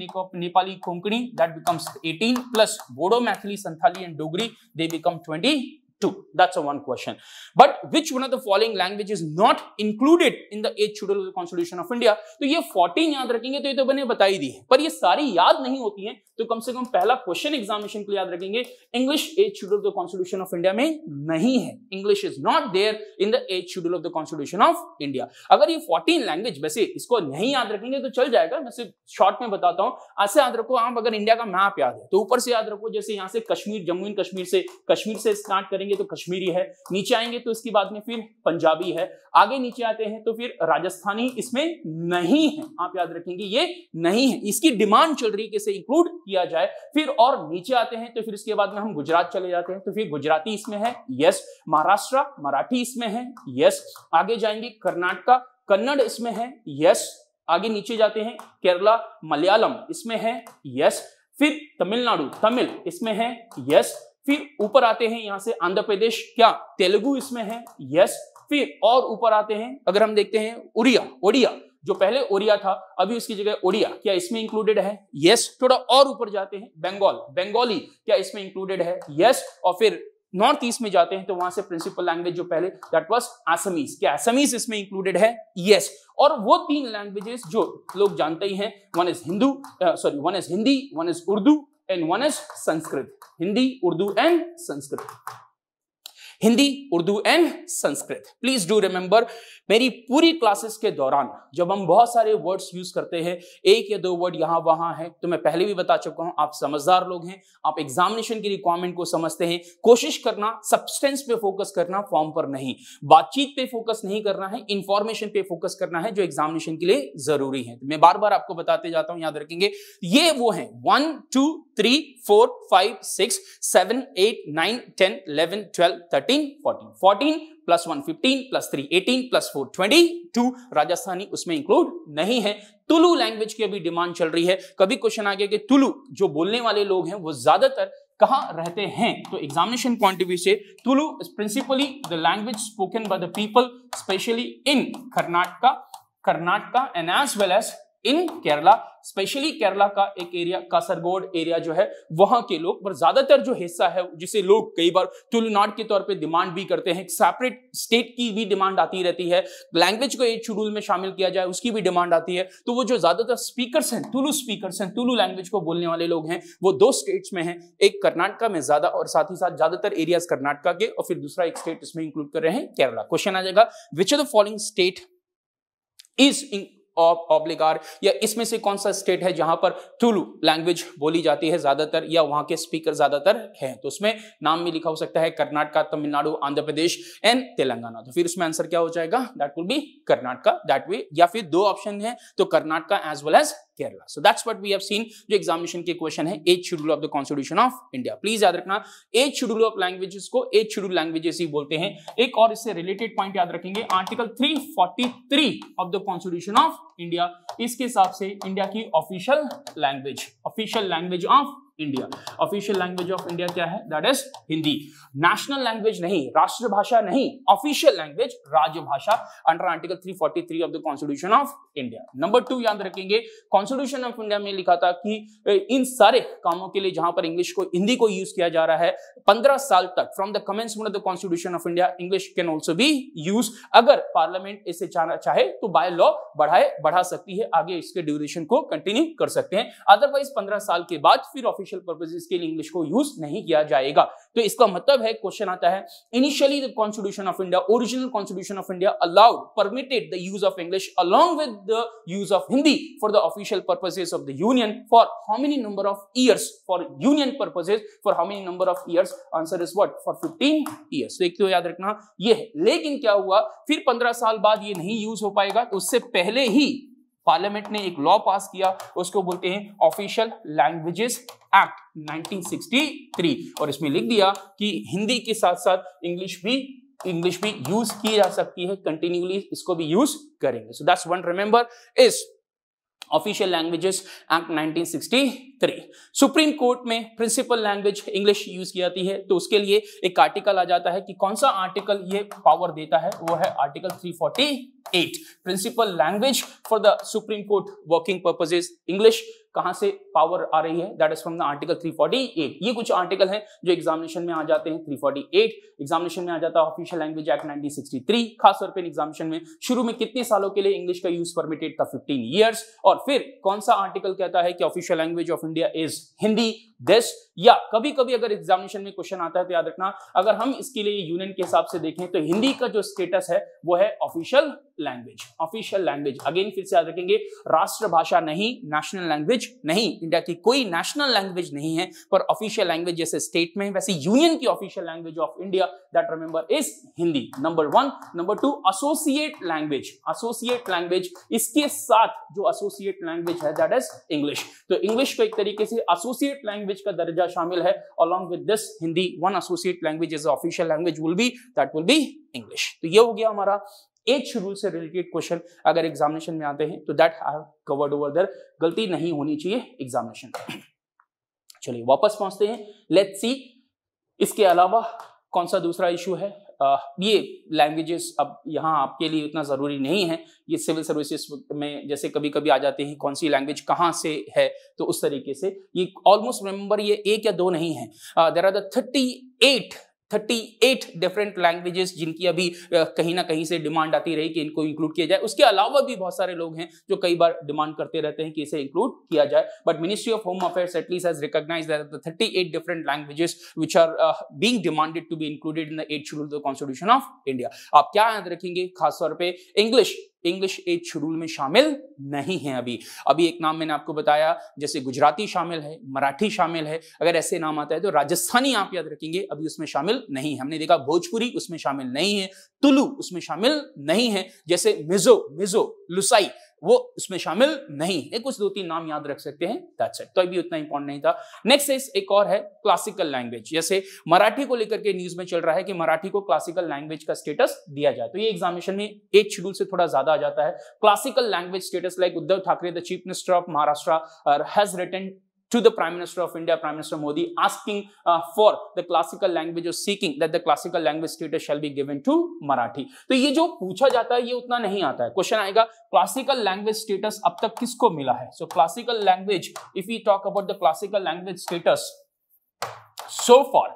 Nepali Konkani that becomes 18 plus Bodo Maithili Santhali and Dogri they become two. That's a one question. But which one of the following language is not included in the eight schedule constitution of India तो ये 14 याद रखेंगे तो ये तो मैंने ही दी है पर ये सारी याद नहीं होती है तो कम से कम पहला क्वेश्चन एग्जामिनेशन के लिए याद रखेंगे English eighth schedule of the constitution of India में नहीं है English is not there in the eighth schedule of the constitution of India अगर ये 14 लैंग्वेज वैसे इसको नहीं याद रखेंगे तो चल जाएगा मैं सिर्फ शॉर्ट में बताता हूँ ऐसे याद रखो आप अगर इंडिया का मैप याद है तो ऊपर से याद रखो जैसे यहाँ से कश्मीर जम्मू एंड कश्मीर से कश्मीर से स्टार्ट करेंगे करेंगे तो कश्मीरी है नीचे आएंगे तो इसके बाद में फिर पंजाबी है आगे नीचे आते हैं तो फिर राजस्थानी इसमें नहीं है आप याद रखेंगे ये नहीं है इसकी डिमांड चल रही है किसे इंक्लूड किया जाए फिर और नीचे आते हैं तो फिर इसके बाद में हम गुजरात चले जाते हैं तो फिर गुजराती इसमें है यस महाराष्ट्र मराठी इसमें है यस आगे जाएंगे कर्नाटका कन्नड़ इसमें है यस आगे नीचे जाते हैं केरला मलयालम इसमें है यस फिर तमिलनाडु तमिल इसमें है यस फिर ऊपर आते हैं यहां से आंध्र प्रदेश क्या तेलुगु इसमें है यस फिर और ऊपर आते हैं अगर हम देखते हैं उड़िया ओडिया जो पहले ओरिया था अभी उसकी जगह ओडिया क्या इसमें इंक्लूडेड है यस थोड़ा और ऊपर जाते हैं बंगाल बंगाली क्या इसमें इंक्लूडेड है यस और फिर नॉर्थ ईस्ट में जाते हैं तो वहां से प्रिंसिपल लैंग्वेज जो पहले दैट वाज आसमीज क्या आसमीज इसमें इंक्लूडेड है यस yes. और वो तीन लैंग्वेजेस जो लोग जानते ही हैं one is Hindu sorry one is Hindi one is Urdu and one is Sanskrit. Hindi, Urdu and Sanskrit. Hindi Urdu and Sanskrit please do remember मेरी पूरी क्लासेस के दौरान जब हम बहुत सारे वर्ड्स यूज करते हैं एक या दो वर्ड यहां वहां है तो मैं पहले भी बता चुका हूं आप समझदार लोग हैं आप एग्जामिनेशन की रिक्वायरमेंट को समझते हैं कोशिश करना सब्सटेंस पे फोकस करना फॉर्म पर नहीं बातचीत पे फोकस नहीं करना है इंफॉर्मेशन पे फोकस करना है जो एग्जामिनेशन के लिए जरूरी है तो मैं बार बार आपको बताते जाता हूं याद रखेंगे ये वो है one two three four five six seven eight nine ten eleven twelve thirteen thirteen fourteen fourteen plus one fifteen plus three eighteen plus four twenty two Rajasthani उसमें इंक्लूड नहीं है तुलू लैंग्वेज की अभी डिमांड चल रही है कभी क्वेश्चन आ गया कि तुलु जो बोलने वाले लोग हैं वो ज्यादातर कहाँ रहते हैं तो एग्जामिनेशन पॉइंट ऑफ व्यू से Tulu is principally the language spoken by the people specially in Karnataka Karnataka and as well as in Kerala specially Kerala का एक एरिया कासरगोड एरिया जो है वहां के लोग पर ज्यादातर जो हिस्सा है जिसे लोग कई बार तुलनाड के तौर पे डिमांड भी करते हैं सेपरेट स्टेट की भी डिमांड आती रहती है लैंग्वेज को एक शेड्यूल में शामिल किया जाए उसकी भी डिमांड आती है तो वो जो ज्यादातर स्पीकर हैं तुलू स्पीकर हैं तुलू लैंग्वेज को बोलने वाले लोग हैं वो दो स्टेट्स में है एक कर्नाटका में ज्यादा और साथ ही साथ ज्यादातर एरियाज कर्नाटका के और फिर दूसरा एक स्टेट इसमें इंक्लूड कर रहे हैं केरला क्वेश्चन आ जाएगा which are the following state is ऑब्लिगार या इसमें से कौन सा स्टेट है जहां पर तुलू लैंग्वेज बोली जाती है ज्यादातर या वहां के स्पीकर ज्यादातर हैं तो उसमें नाम भी लिखा हो सकता है कर्नाटका तमिलनाडु आंध्र प्रदेश एंड तेलंगाना तो फिर उसमें आंसर क्या हो जाएगा that will be Karnataka that way या फिर दो ऑप्शन है तो Karnataka as well as Kerala. So that's what we have seen. जो एग्जामिनेशन के क्वेश्चन है eight schedule of the constitution of India please याद रखना एट शेड्यूल ऑफ लैंग्वेजेस को एट शेड्यूल लैंग्वेजेस ही बोलते हैं एक और इससे रिलेटेड पॉइंट याद रखेंगे article three of the constitution of India इसके हिसाब से इंडिया की official language official language of India official language of India क्या है that is Hindi national language नहीं राष्ट्रभाषा नहीं ऑफिशियल लैंग्वेज राजभाषा under article 343 of the constitution of India number two याद रखेंगे कॉन्स्टिट्यूशन ऑफ इंडिया में लिखा था कि इन सारे कामों के लिए जहां पर इंग्लिश को हिंदी को यूज किया जा रहा है पंद्रह साल तक from the commencement of the constitution of India English can also भी यूज अगर पार्लियामेंट इसे चाहे तो बाय लॉ बढ़ाए बढ़ा सकती है आगे इसके ड्यूरेशन को कंटिन्यू कर सकते हैं अदरवाइज पंद्रह साल के बाद फिर ऑफिशियल कॉन्फिडेंशियल पर्पजेज के लिए इंग्लिश को यूज नहीं किया जाएगा तो इसका मतलब है क्वेश्चन आता है initially the constitution of India original constitution of India allowed permitted the use of English along with the use of Hindi for the official purposes of the union for how many number of years for union purposes for how many number of years answer is what for fifteen years एक तो याद रखना यह है लेकिन क्या हुआ फिर पंद्रह साल बाद ये नहीं यूज हो पाएगा तो उससे पहले ही पार्लियामेंट ने एक लॉ पास किया उसको बोलते हैं ऑफिशियल लैंग्वेजेस एक्ट 1963 और इसमें लिख दिया कि हिंदी के साथ साथ इंग्लिश भी इंग्लिश भी यूज की जा सकती है कंटिन्यूली इसको भी यूज करेंगे so that's one remember is official languages act 1963 three supreme court में प्रिंसिपल लैंग्वेज इंग्लिश यूज की जाती है तो उसके लिए एक आर्टिकल आ जाता है कि कौन सा आर्टिकल ये पावर देता है वो है article 348 principal language for the supreme court working purposes English कहां से पावर आ रही है that is from the article 348 ये कुछ आर्टिकल हैं जो एग्जामिनेशन में आ जाते हैं 348 एग्जामिनेशन में आ जाता है ऑफिशियल लैंग्वेज एक्ट 1963 खास तौर पे एग्जामिनेशन में शुरू में कितने सालों के लिए इंग्लिश का यूज परमिटेड था 15 इयर्स और फिर कौन सा आर्टिकल कहता है कि official language of India is Hindi. This या कभी कभी अगर एग्जामिनेशन में क्वेश्चन आता है तो याद रखना अगर हम इसके लिए यूनियन के हिसाब से देखें तो हिंदी का जो स्टेटस है वो है official language official language again फिर से याद रखेंगे राष्ट्रभाषा नहीं नेशनल लैंग्वेज नहीं इंडिया की कोई नेशनल लैंग्वेज नहीं है पर ऑफिशियल लैंग्वेज जैसे स्टेट में वैसे यूनियन की official language of India that remember is Hindi number one number two associate language associate language इसके साथ जो असोसिएट लैंग्वेज है दैट इज इंग्लिश तो इंग्लिश को एक तरीके से असोसिएट लैंग्वेज लैंग्वेज का दर्जा शामिल है along with this Hindi one associate language is official language will be that will be English तो ये हो गया हमारा एक शेड्यूल से रिलेटेड क्वेश्चन अगर एग्जामिनेशन में आते हैं तो that I covered over there गलती नहीं होनी चाहिए एग्जामिनेशन चलिए वापस पहुंचते हैं लेट्स सी इसके अलावा कौन सा दूसरा इशू है ये लैंग्वेजेस अब यहाँ आपके लिए इतना ज़रूरी नहीं है ये सिविल सर्विसेज में जैसे कभी कभी आ जाते हैं कौन सी लैंग्वेज कहाँ से है तो उस तरीके से ये ऑलमोस्ट रिमेंबर ये एक या दो नहीं है there are the thirty eight 38 different languages जिनकी अभी कहीं ना कहीं से डिमांड आती रही कि इनको इंक्लूड किया जाए उसके अलावा भी बहुत सारे लोग हैं जो कई बार डिमांड करते रहते हैं कि इसे इंक्लूड किया जाए but ministry of home affairs at least has recognise that 38 different languages which are being demanded to be included in the eight schedule of the constitution of India आप क्या याद रखेंगे खासतौर पर इंग्लिश इंग्लिश एज शेड्यूल में शामिल नहीं है अभी अभी एक नाम मैंने आपको बताया जैसे गुजराती शामिल है मराठी शामिल है अगर ऐसे नाम आता है तो राजस्थानी आप याद रखेंगे अभी उसमें शामिल नहीं है हमने देखा भोजपुरी उसमें शामिल नहीं है तुलू उसमें शामिल नहीं है जैसे मिजो मिजो लुसाई वो उसमें शामिल नहीं है कुछ दो तीन नाम याद रख सकते हैं दैट्स इट तो अभी उतना इंपॉर्टेंट नहीं था नेक्स्ट इज एक और है क्लासिकल लैंग्वेज जैसे मराठी को लेकर के न्यूज में चल रहा है कि मराठी को क्लासिकल लैंग्वेज का स्टेटस दिया जाए तो ये एग्जामिनेशन में एक शेड्यूल से थोड़ा ज्यादा आ जाता है classical language status like Uddhav Thackeray the chief minister of Maharashtra has written to the Prime Minister of India, Prime Minister Modi, asking uh, for the classical language or seeking that the classical language status shall be given to Marathi. to ye jo pucha jata hai ye utna nahi aata hai question aayega classical language status ab tak kisko mila hai so classical language if we talk about the classical language status so far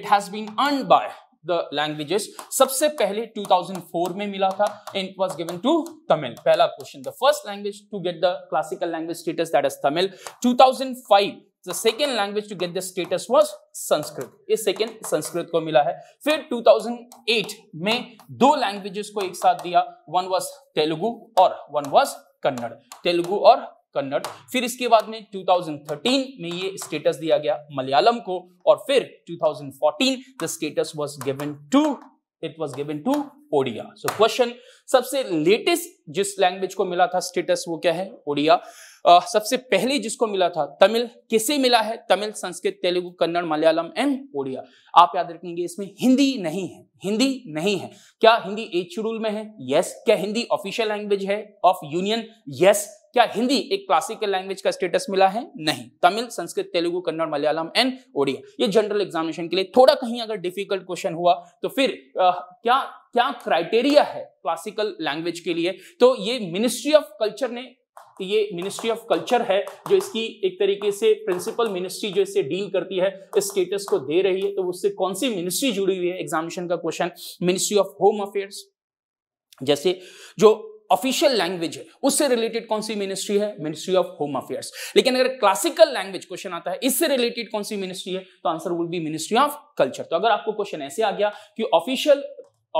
it has been earned by uh, the languages सबसे पहले 2004 में मिला था and it was given to Tamil पहला क्वेश्चन the first language to get the classical language status that is Tamil 2005 The second language to get the status was Sanskrit. ये second Sanskrit को मिला है फिर 2008 में दो लैंग्वेजेस को एक साथ दिया वन वॉज तेलुगु और वन वॉज कन्नड़ तेलुगु और कन्नड़ फिर इसके बाद में 2013 में ये स्टेटस दिया गया मलयालम को और फिर 2014 the status was given to it was given to Odia so question सबसे लेटेस्ट जिस लैंग्वेज को मिला था स्टेटस वो क्या है ओडिया uh, सबसे पहले जिसको मिला था तमिल किसे मिला है तमिल संस्कृत तेलुगु कन्नड़ मलयालम एंड ओडिया आप याद रखेंगे इसमें हिंदी नहीं है हिंदी नहीं है क्या हिंदी एच शेड्यूल में है यस yes. क्या हिंदी ऑफिशियल लैंग्वेज है ऑफ यूनियन यस क्या हिंदी एक क्लासिकल लैंग्वेज का स्टेटस मिला है नहीं तमिल संस्कृत तेलुगु कन्नड़ मलयालम एंड ओडिया ये जनरल एग्जामिनेशन के लिए थोड़ा कहीं अगर डिफिकल्ट क्वेश्चन हुआ तो फिर आ, क्या क्या क्राइटेरिया है क्लासिकल लैंग्वेज के लिए तो ये मिनिस्ट्री ऑफ कल्चर ने ये मिनिस्ट्री ऑफ कल्चर है जो इसकी एक तरीके से प्रिंसिपल मिनिस्ट्री जो इससे डील करती है इस स्टेटस को दे रही है तो उससे कौन सी मिनिस्ट्री जुड़ी हुई है एग्जामिनेशन का question ministry of home affairs जैसे जो ऑफिशियल लैंग्वेज है उससे रिलेटेड कौन सी मिनिस्ट्री है मिनिस्ट्री ऑफ होम अफेयर्स लेकिन अगर क्लासिकल लैंग्वेज क्वेश्चन आता है इससे रिलेटेड कौन सी मिनिस्ट्री है तो answer will be ministry of culture तो अगर आपको क्वेश्चन ऐसे आ गया कि official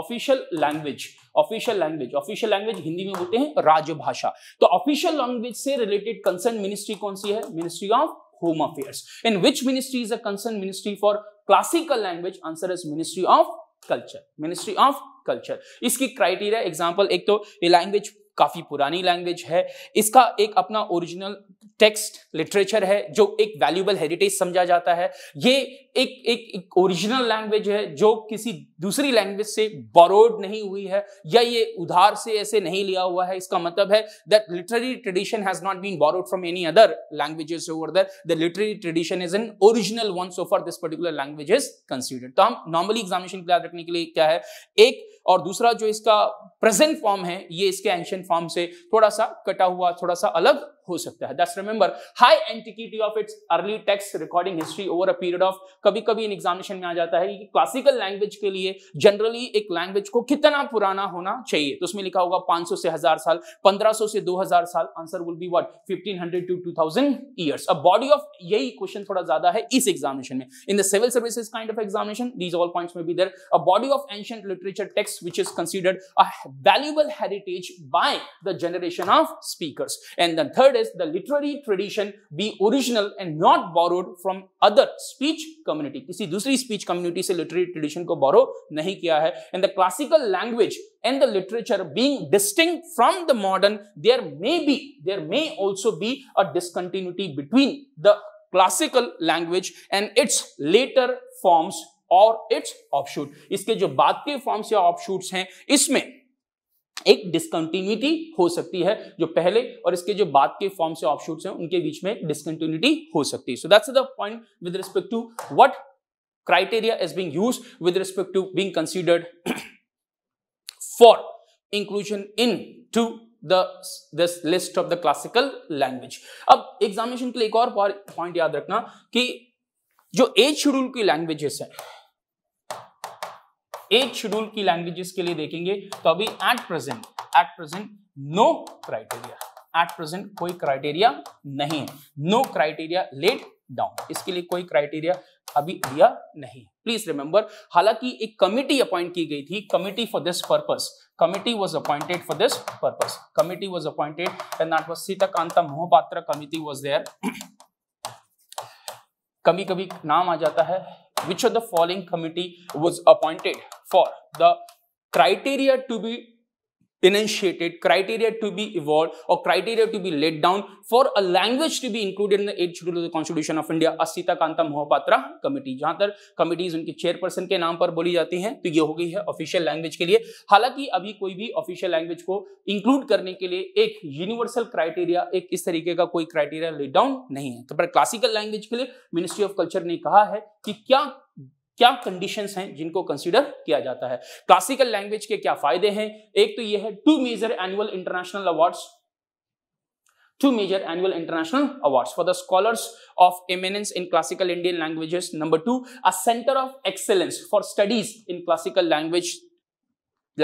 official language official language official language Hindi में बोलते हैं राजभाषा तो ऑफिशियल लैंग्वेज से रिलेटेड कंसर्न मिनिस्ट्री कौन सी है ministry of home affairs in which ministry is a concern ministry for classical language answer is ministry of culture ministry of culture इसकी क्राइटेरिया एग्जाम्पल एक तो ये लैंग्वेज काफ़ी पुरानी लैंग्वेज है इसका एक अपना ओरिजिनल टेक्स्ट लिटरेचर है जो एक वैल्यूबल हेरिटेज समझा जाता है ये एक एक, ओरिजिनल लैंग्वेज है जो किसी दूसरी लैंग्वेज से बोरोड नहीं हुई है या ये उधार से ऐसे नहीं लिया हुआ है इसका मतलब है that literary tradition has not been borrowed from any other languages over that the literary tradition is an original one so for this particular language is considered तो हम नॉर्मली एग्जामिनेशन के याद रखने के लिए क्या है एक और दूसरा जो इसका प्रेजेंट फॉर्म है ये इसके एंशियंट फॉर्म से थोड़ा सा कटा हुआ थोड़ा सा अलग हो सकता है दस remember high antiquity of its early text recording history over a period of कभी कभी इन एग्जामिनेशन में आ जाता है कि क्लासिकल लैंग्वेज के लिए जनरली एक लैंग्वेज को कितना पुराना होना चाहिए तो उसमें लिखा होगा 500 से हजार साल 1500 से 2000 साल answer will be what 1500 to 2000 years a body of यही क्वेश्चन थोड़ा ज्यादा है इस एग्जामिनेशन में in the civil services kind of examination these all points में be there a body of ancient literature text text which is considered a valuable heritage by the generation of speakers. And the third is the literary tradition be original and not borrowed from other speech community. किसी दूसरी speech community से literary tradition को borrow नहीं किया है. And the classical language and the literature being distinct from the modern, there may be, there may also be a discontinuity between the classical language and its later forms और its offshoot इसके जो बाद के forms या offshoots हैं इसमें एक discontinuity हो सकती है जो पहले और इसके जो बाद के फॉर्म से ऑप्शूट्स हैं उनके बीच में डिस्कंटिन्यूटी हो सकती है so that's the point with respect to what criteria is being used with respect to being considered for inclusion into the this list of the classical language अब एग्जामिनेशन के लिए एक और पॉइंट याद रखना कि जो एज शेड्यूल की लैंग्वेजेस है एट शेड्यूल की लैंग्वेजेस के लिए देखेंगे तो अभी at present at present no criteria at present कोई क्राइटेरिया नहीं है नो क्राइटेरिया लेट डाउन इसके लिए कोई क्राइटेरिया अभी दिया नहीं प्लीज रिमेंबर हालांकि एक कमिटी अपॉइंट की गई थी committee for this purpose committee was appointed for this purpose committee was appointed and that was Sitakanta Mohapatra committee was there कभी कभी नाम आ जाता है which of the following committee was appointed for the criteria to be enunciated, criteria to be evolved or criteria to be laid down for a language to be included in the 8th schedule of the Constitution of India, Asita Kanta Mohapatra committee जहां तक committees उनके chairperson के नाम पर बोली जाती हैं तो ये हो गई है ऑफिशियल लैंग्वेज के लिए हालांकि अभी कोई भी ऑफिशियल लैंग्वेज को इंक्लूड करने के लिए एक यूनिवर्सल क्राइटेरिया एक इस तरीके का कोई क्राइटेरिया लेट डाउन नहीं है तो पर क्लासिकल लैंग्वेज के लिए मिनिस्ट्री ऑफ कल्चर ने कहा है कि क्या क्या कंडीशन हैं जिनको कंसिडर किया जाता है क्लासिकल लैंग्वेज के क्या फायदे हैं एक तो यह है two major annual international awards two major annual international awards for the scholars of eminence in classical Indian languages. Number two, a center of excellence for studies in classical language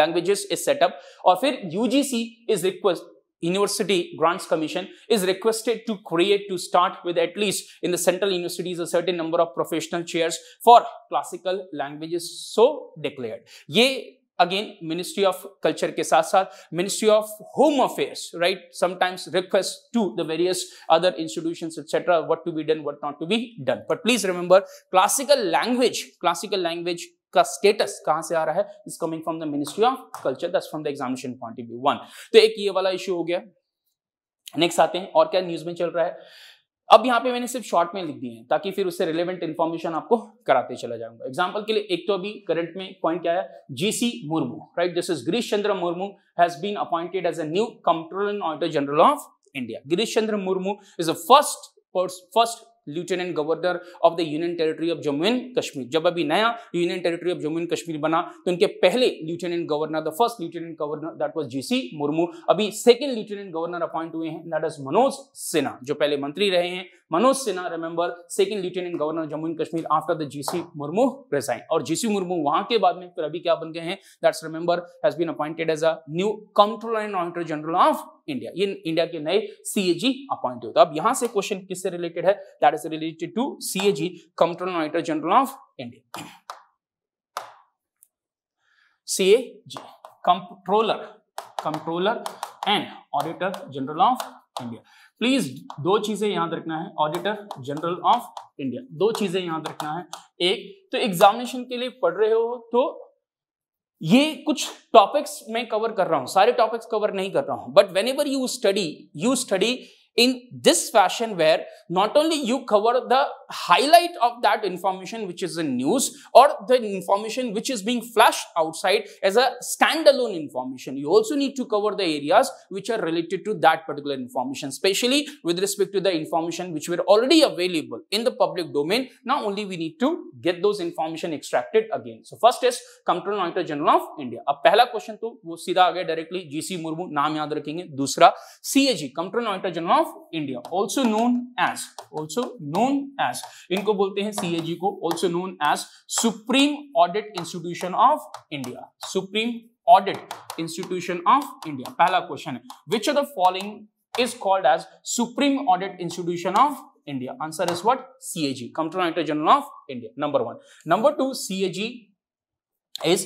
languages is set up. और फिर UGC is request University Grants Commission is requested to create to start with at least in the central universities a certain number of professional chairs for classical languages so declared. ये again ministry of culture ke saath saath ministry of home affairs right sometimes request to the various other institutions etc what to be done what not to be done but please remember classical language classical language का status कहां से आ रहा है is coming from the ministry of culture thus from the examination point of view one तो एक ये वाला इश्यू हो गया नेक्स्ट आते हैं और क्या न्यूज में चल रहा है अब यहाँ पे मैंने सिर्फ शॉर्ट में लिख दिए हैं ताकि फिर उससे रिलेवेंट इन्फॉर्मेशन आपको कराते चला जाऊंगा एग्जाम्पल के लिए एक तो अभी करंट में पॉइंट क्या है G C Murmu right this is Girish Chandra Murmu has been appointed as a new controller auditor general of India Girish Chandra Murmu is a first first lieutenant governor of the union territory of Jammu and Kashmir जब अभी नया union territory of Jammu and Kashmir बना तो उनके पहले lieutenant governor the first lieutenant governor that was G C Murmu अभी second lieutenant governor appoint हुए हैं दैट इज मनोज सिन्हा जो पहले मंत्री रहे हैं Manoj Sinha remember second lieutenant governor Jammu and Kashmir after the G C Murmu resign और जीसी मुर्मू वहां के बाद में फिर अभी क्या बन गए हैं that's remember has been appointed as a new controller and auditor general of India ये इंडिया के नए सीएजी अपॉइंट हुए तो अब यहां से क्वेश्चन किससे रिलेटेड है that is related to CAG control auditor general of India CAG controller controller and auditor general of India please दो चीजें याद रखना है ऑडिटर जनरल ऑफ इंडिया दो चीजें याद रखना है एक तो एग्जामिनेशन के लिए पढ़ रहे हो तो ये कुछ टॉपिक्स मैं कवर कर रहा हूं सारे टॉपिक्स कवर नहीं कर रहा हूं but whenever you study you study in this fashion where not only you cover the highlight of that information which is in news or the information which is being flashed outside as a standalone information. You also need to cover the areas which are related to that particular information, especially with respect to the information which were already available in the public domain. Now only we need to get those information extracted again. So first is Comptroller auditor general of India अब पहला question तो वो सीधा directly G C Murmu G C Murmu नाम Dusra रखेंगे दूसरा CAG control General of India also known as also known as as इनको बोलते हैं सीएजी को also known as supreme audit institution of India supreme audit institution of India पहला question है which of the following is called as supreme audit institution of India. Answer is what? CAG, Comptroller General of India. Number number Number two, CAG is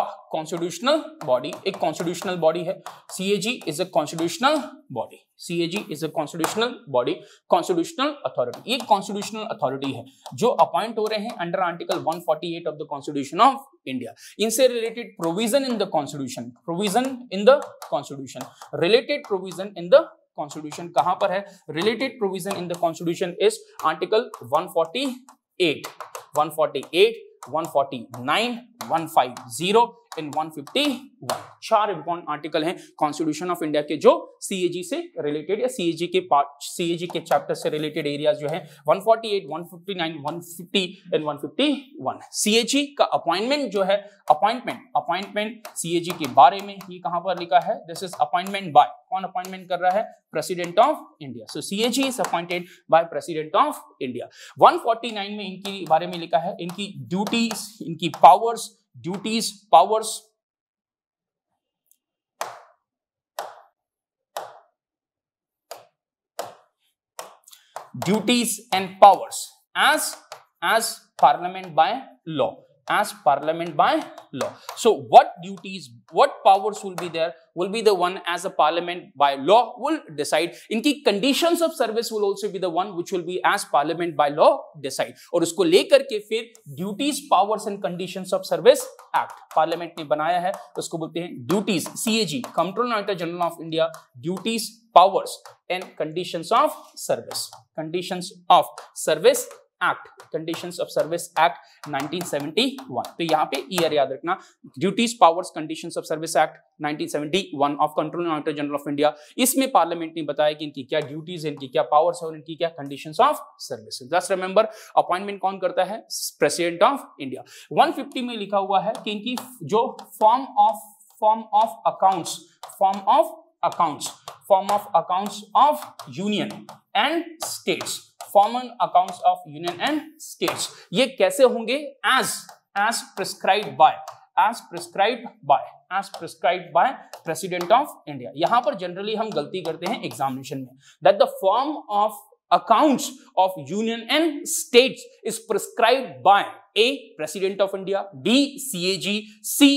constitutional body एक constitutional body है C A G is a constitutional body C A G is a constitutional body constitutional authority एक constitutional authority है जो appoint हो रहे हैं under article 148 of the constitution of India इनसे related provision in the constitution provision in the constitution related provision in the constitution कहां पर है related provision in the constitution is article 148 148 149, 150. In 151 चार इम्पोर्टेंट आर्टिकल हैं constitution of India के जो CAG से related या सीएजी के पार्ट सीएजी के चैप्टर से रिलेटेड एरियाज जो है 148, 159, 150 एंड 151 सीएजी का अपॉइंटमेंट जो है अपॉइंटमेंट अपॉइंटमेंट सीएजी के बारे में ये कहां पर लिखा है दिस इज अपॉइंटमेंट बाय कौन अपॉइंटमेंट कर रहा है president of India so CAG is appointed by president of India 149 में इनके बारे में लिखा है इनकी ड्यूटीज इनकी powers duties, powers. duties and powers as as parliament by law as parliament by law. So what duties, what powers will be there will be the one as a parliament by law will decide. Inki conditions of service will also be the one which will be as parliament by law decide. aur usko lekar ke fir duties, powers and conditions of service act parliament ne banaya hai usko bolte hain duties CAG controller Comptroller General of India duties powers and conditions of service conditions of service act conditions of service act 1971 तो यहां पे year याद रखना duties powers conditions of service act 1971 of control auditor general of India इसमें parliament ने बताया कि इनकी क्या ड्यूटीज इनकी क्या पावर्स और इनकी क्या conditions of service just remember appointment कौन करता है प्रेसिडेंट ऑफ इंडिया 150 में लिखा हुआ है कि इनकी जो form of form of accounts form of accounts form of accounts of union and states common accounts of union and states ये कैसे होंगे as as prescribe by as prescribe by as prescribed by president of india यहां पर generally हम गलती करते हैं examination में that the form of accounts of union and states is prescribed by a president of india b cag c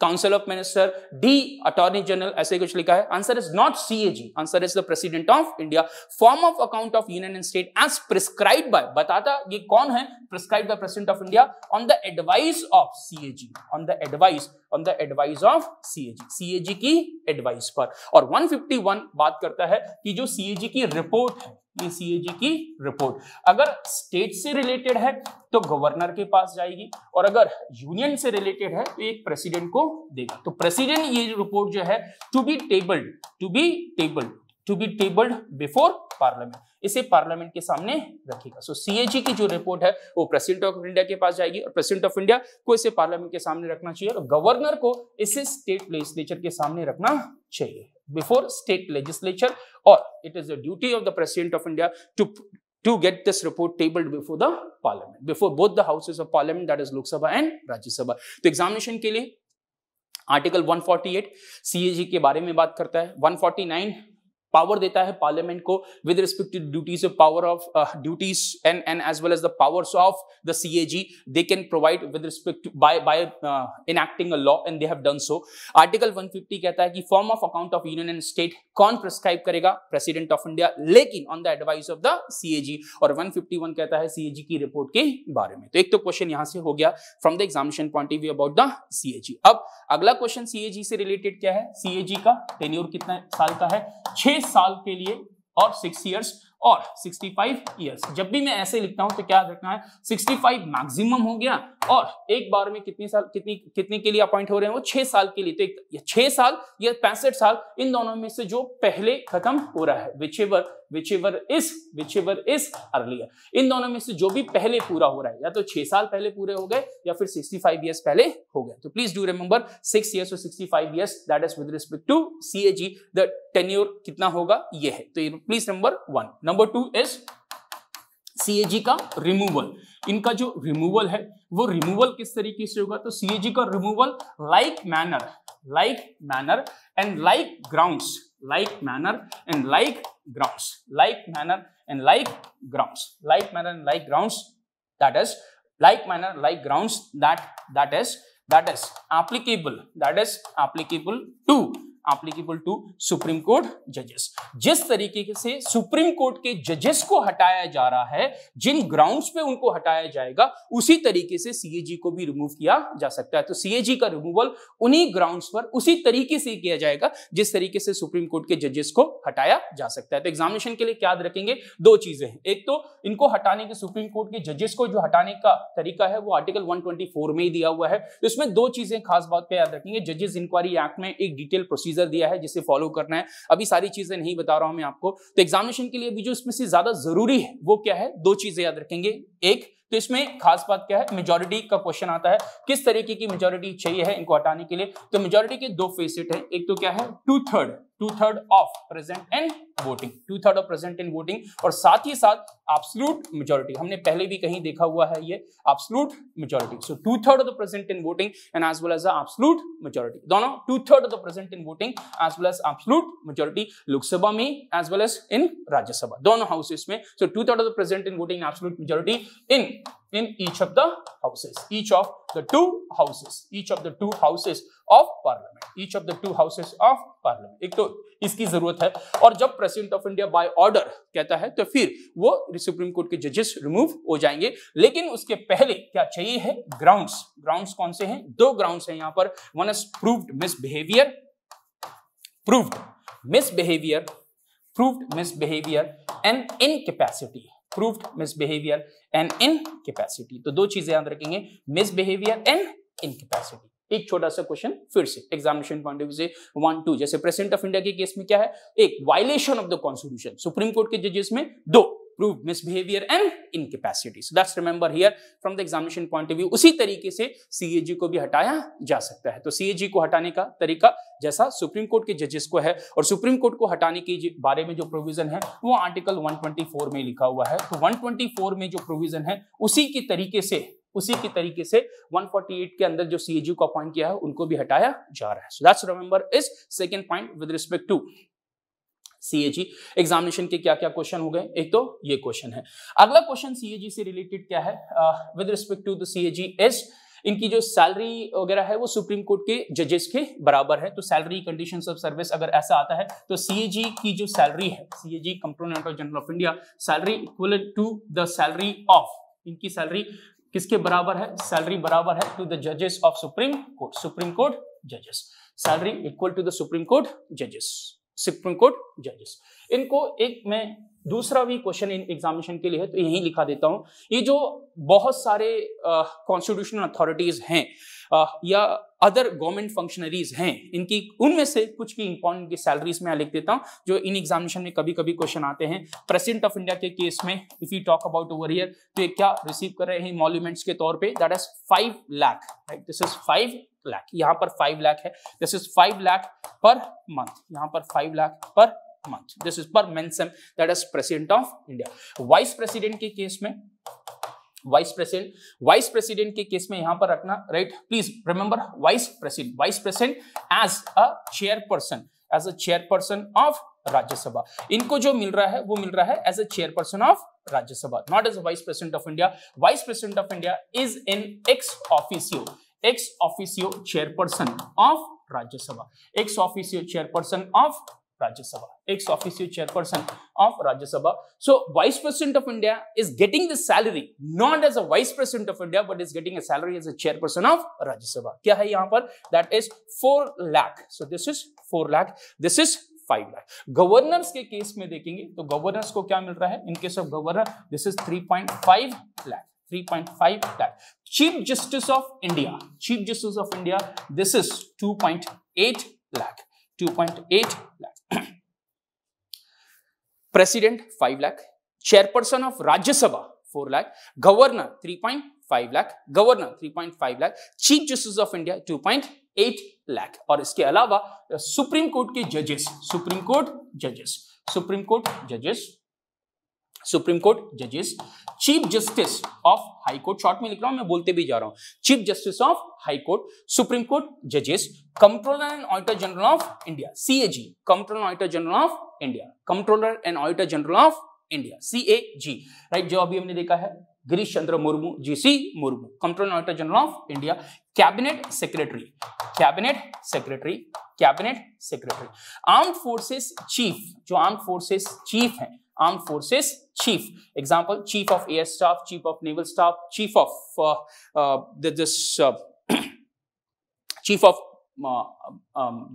council of minister D attorney general ऐसे कुछ लिखा है answer is not G answer is the president of India form of account of union and state as prescribe by बताता ये कौन है prescribe by president of India on the advice of G on the advice on the advice of A G की advice पर और 151 बात करता है कि जो सीएजी की रिपोर्ट है ये e की रिपोर्ट अगर स्टेट से रिलेटेड है तो गवर्नर के पास जाएगी और अगर यूनियन से रिलेटेड है तो एक प्रेसिडेंट को देगा तो प्रेसिडेंट ये रिपोर्ट जो है to be tabled to be tabled to be tabled before parliament इसे पार्लियामेंट के सामने रखेगा सो so, सीएजी की जो रिपोर्ट है वो प्रेसिडेंट ऑफ इंडिया के पास जाएगी और प्रेसिडेंट ऑफ इंडिया को इसे पार्लियामेंट के सामने रखना चाहिए और गवर्नर को इसे स्टेट लेजिस्लेचर के सामने रखना चाहिए before state legislature or it is a duty of the President of India to to get this report tabled before the parliament before both the houses of parliament that is lok sabha and rajya sabha to examination ke liye article 148 cag ke bare mein baat karta hai 149 power देता है parliament को with respect to duties power of duties and and as well as the powers of the C A G they can provide with respect to by enacting a law and they have done so article 150 कहता है कि form of account of union and state कौन prescribe करेगा president of India लेकिन on the advice of the C A जी और one fifty one कहता है C A G की रिपोर्ट के बारे में तो एक तो क्वेश्चन यहां से हो गया from the examination point of view about the C A G अब अगला क्वेश्चन सी ए जी से रिलेटेड क्या है सी ए जी का टेन्योर कितना साल का है छह छह साल के लिए और सिक्स ईयर्स और 65 ईयर्स जब भी मैं ऐसे लिखता हूं तो क्या देखना है 65 मैक्सिमम हो गया और एक बार में कितनी साल कितनी कितनी के लिए अपॉइंट हो रहे हैं वो छह साल के लिए तो छह साल या पैंसठ साल इन दोनों में से जो पहले खत्म हो रहा है whichever whichever whichever is ever is earlier इन दोनों में से जो भी पहले पूरा हो रहा है या तो छह साल पहले पूरे हो गए या फिर सिक्सटी फाइव ईयर्स पहले हो गए तो please do remember six years और sixty five years that is with respect to C A G the tenure कितना होगा ये है तो please number one number two is CAG का रिमूवल इनका जो रिमूवल है वो रिमूवल किस तरीके से होगा तो सीएजी का removal like manner like manner and like grounds like manner and like grounds like manner and like grounds like manner and like grounds that is like manner like grounds that that is that is applicable that is applicable to applicable to supreme court जजेस जिस तरीके से supreme court के जजेस को हटाया जा रहा है जिन ग्राउंड्स पे उनको हटाया जाएगा उसी तरीके से सीएजी को भी रिमूव किया जा सकता है तो सीएजी का रिमूवल उन्हीं ग्राउंड्स पर उसी तरीके से किया जाएगा जिस तरीके से सुप्रीम कोर्ट के जजेस को हटाया जा सकता है तो एग्जामिनेशन के लिए याद रखेंगे दो चीजें हैं एक तो इनको हटाने के सुप्रीम कोर्ट के जजेस को जो हटाने का तरीका है वो आर्टिकल 124 में ही दिया हुआ है तो इसमें दो चीजें खास बात पे याद रखेंगे जजेस इंक्वायरी एक्ट में एक डिटेल प्रोसीजर प्रोसीजर दिया है जिसे फॉलो करना है अभी सारी चीजें नहीं बता रहा हूं मैं आपको तो एग्जामिनेशन के लिए भी जो इसमें से ज्यादा जरूरी है वो क्या है दो चीजें याद रखेंगे एक तो इसमें खास बात क्या है मेजोरिटी का क्वेश्चन आता है किस तरीके की मेजोरिटी चाहिए है इनको हटाने के लिए तो मेजोरिटी के दो फेसिट है एक तो क्या है two third two third of present and voting two third of present and voting और साथ ही साथ एब्सोल्यूट मेजॉरिटी हमने पहले भी कहीं देखा हुआ है ये absolute majority so two third of the present in voting and as well as absolute majority दोनों two third of the present in voting as well as absolute majority Lok Sabha में as well as in Rajya Sabha दोनों houses में so two third of the present in voting absolute majority in in each of the houses each of the two houses each of the two houses of parliament each of the two houses of parliament एक तो इसकी जरूरत है और जब president of India by order कहता है तो फिर वो भी सुप्रीम कोर्ट के जजेस रिमूव हो जाएंगे लेकिन उसके पहले क्या चाहिए है ग्राउंड्स ग्राउंड्स कौन से हैं दो ग्राउंड्स हैं यहां पर one is proved misbehaviour proved misbehaviour proved misbehaviour and incapacity proved misbehaviour and incapacity तो दो चीजें याद रखेंगे मिसबिहेवियर एंड इनकेपेसिटी एक छोटा सा क्वेश्चन फिर से एग्जामिनेशन पॉइंट ऑफ व्यू से वन टू जैसे प्रेसिडेंट ऑफ इंडिया के केस में क्या है एक violation of the constitution supreme court के जजेस में दो proved misbehavior and incapacity. So that's remember here from the examination point of view. उसी तरीके से CAG को भी हटाया जा सकता है तो CAG को हटाने का तरीका जैसा सुप्रीम कोर्ट के जजेस को है और सुप्रीम कोर्ट को हटाने के बारे में जो प्रोविजन है वो आर्टिकल 124 में लिखा हुआ है तो 124 में जो प्रोविजन है उसी के तरीके से उसी के तरीके से 148 के अंदर जो सीएजी को अपॉइंट किया है उनको भी हटाया जा रहा है so that's remember is second point with respect to CAG examination के क्या क्या क्वेश्चन हो गए एक तो ये क्वेश्चन है अगला क्वेश्चन सीएजी से रिलेटेड क्या है with respect to the CAG's इनकी जो सैलरी वगैरह है वो सुप्रीम कोर्ट के जजेस के बराबर है तो सैलरी कंडीशन ऑफ सर्विस अगर ऐसा आता है तो सीएजी की जो सैलरी है CAG कंप्रोनेंट of general of India salary equal to the salary of इनकी सैलरी किसके बराबर है सैलरी बराबर है टू द जजेस of supreme court supreme court जजेस salary equal to the supreme court जजेस सुप्रीम कोर्ट जजेस इनको एक मैं दूसरा भी क्वेश्चन इन एग्जामिनेशन के लिए है तो यही लिखा देता हूं ये जो बहुत सारे कॉन्स्टिट्यूशनल अथॉरिटीज हैं या अदर गवर्नमेंट फंक्शनरीज हैं इनकी उनमें से कुछ की इंपॉर्टेंट की सैलरीज में लिख देता हूं जो इन एग्जामिनेशन में कभी कभी क्वेश्चन आते हैं प्रेसिडेंट ऑफ इंडिया के केस में if you talk about over year तो ये क्या रिसीव कर रहे हैं मॉल्यूमेंट्स के तौर पर that is five lakh right this is five lakh यहां पर फाइव लाख है this is five lakh per month यहां पर five lakh per month this is per mensem that is president of India vice president के केस में वाइस प्रेसिडेंट वाइस प्रेसिडेंट के case में यहां पर रखना right please remember vice president vice president as a chairperson as a chairperson of Rajya Sabha इनको जो मिल रहा है वो मिल रहा है as a chairperson of Rajya Sabha not as a vice president of India vice president of India is in ex officio ex officio chairperson of Rajya Sabha ex officio chairperson of Rajya Sabha ex officio chairperson of Rajya Sabha so vice president of India is getting the salary not as a vice president of India but is getting a salary as a chairperson of Rajya Sabha क्या है यहां पर that is four lakh so this is four lakh this is governors के case में देखेंगे तो governors को क्या मिल रहा है in case of governor this is three lakh 3.5 that Chief Justice of India, Chief Justice of India, this is 2.8 lakh, 2.8 lakh. President 5 lakh, Chairperson of Rajya Sabha 4 lakh, Governor 3.5 lakh, Governor 3.5 lakh, Chief Justice of India 2.8 lakh aur iske alawa supreme court ke judges supreme court judges supreme court judges supreme court जजेस chief justice of high court short में लिख रहा हूं मैं बोलते भी जा रहा हूं chief justice of high court supreme court जजेस controller and auditor general of India CAG controller auditor general of India controller and auditor general of India CAG right जो अभी हमने देखा है Girish Chandra Murmu GC Murmu control auditor general of India cabinet secretary cabinet secretary cabinet secretary armed forces chief जो armed forces chief है armed forces chief example chief of air staff chief of naval staff chief of this chief of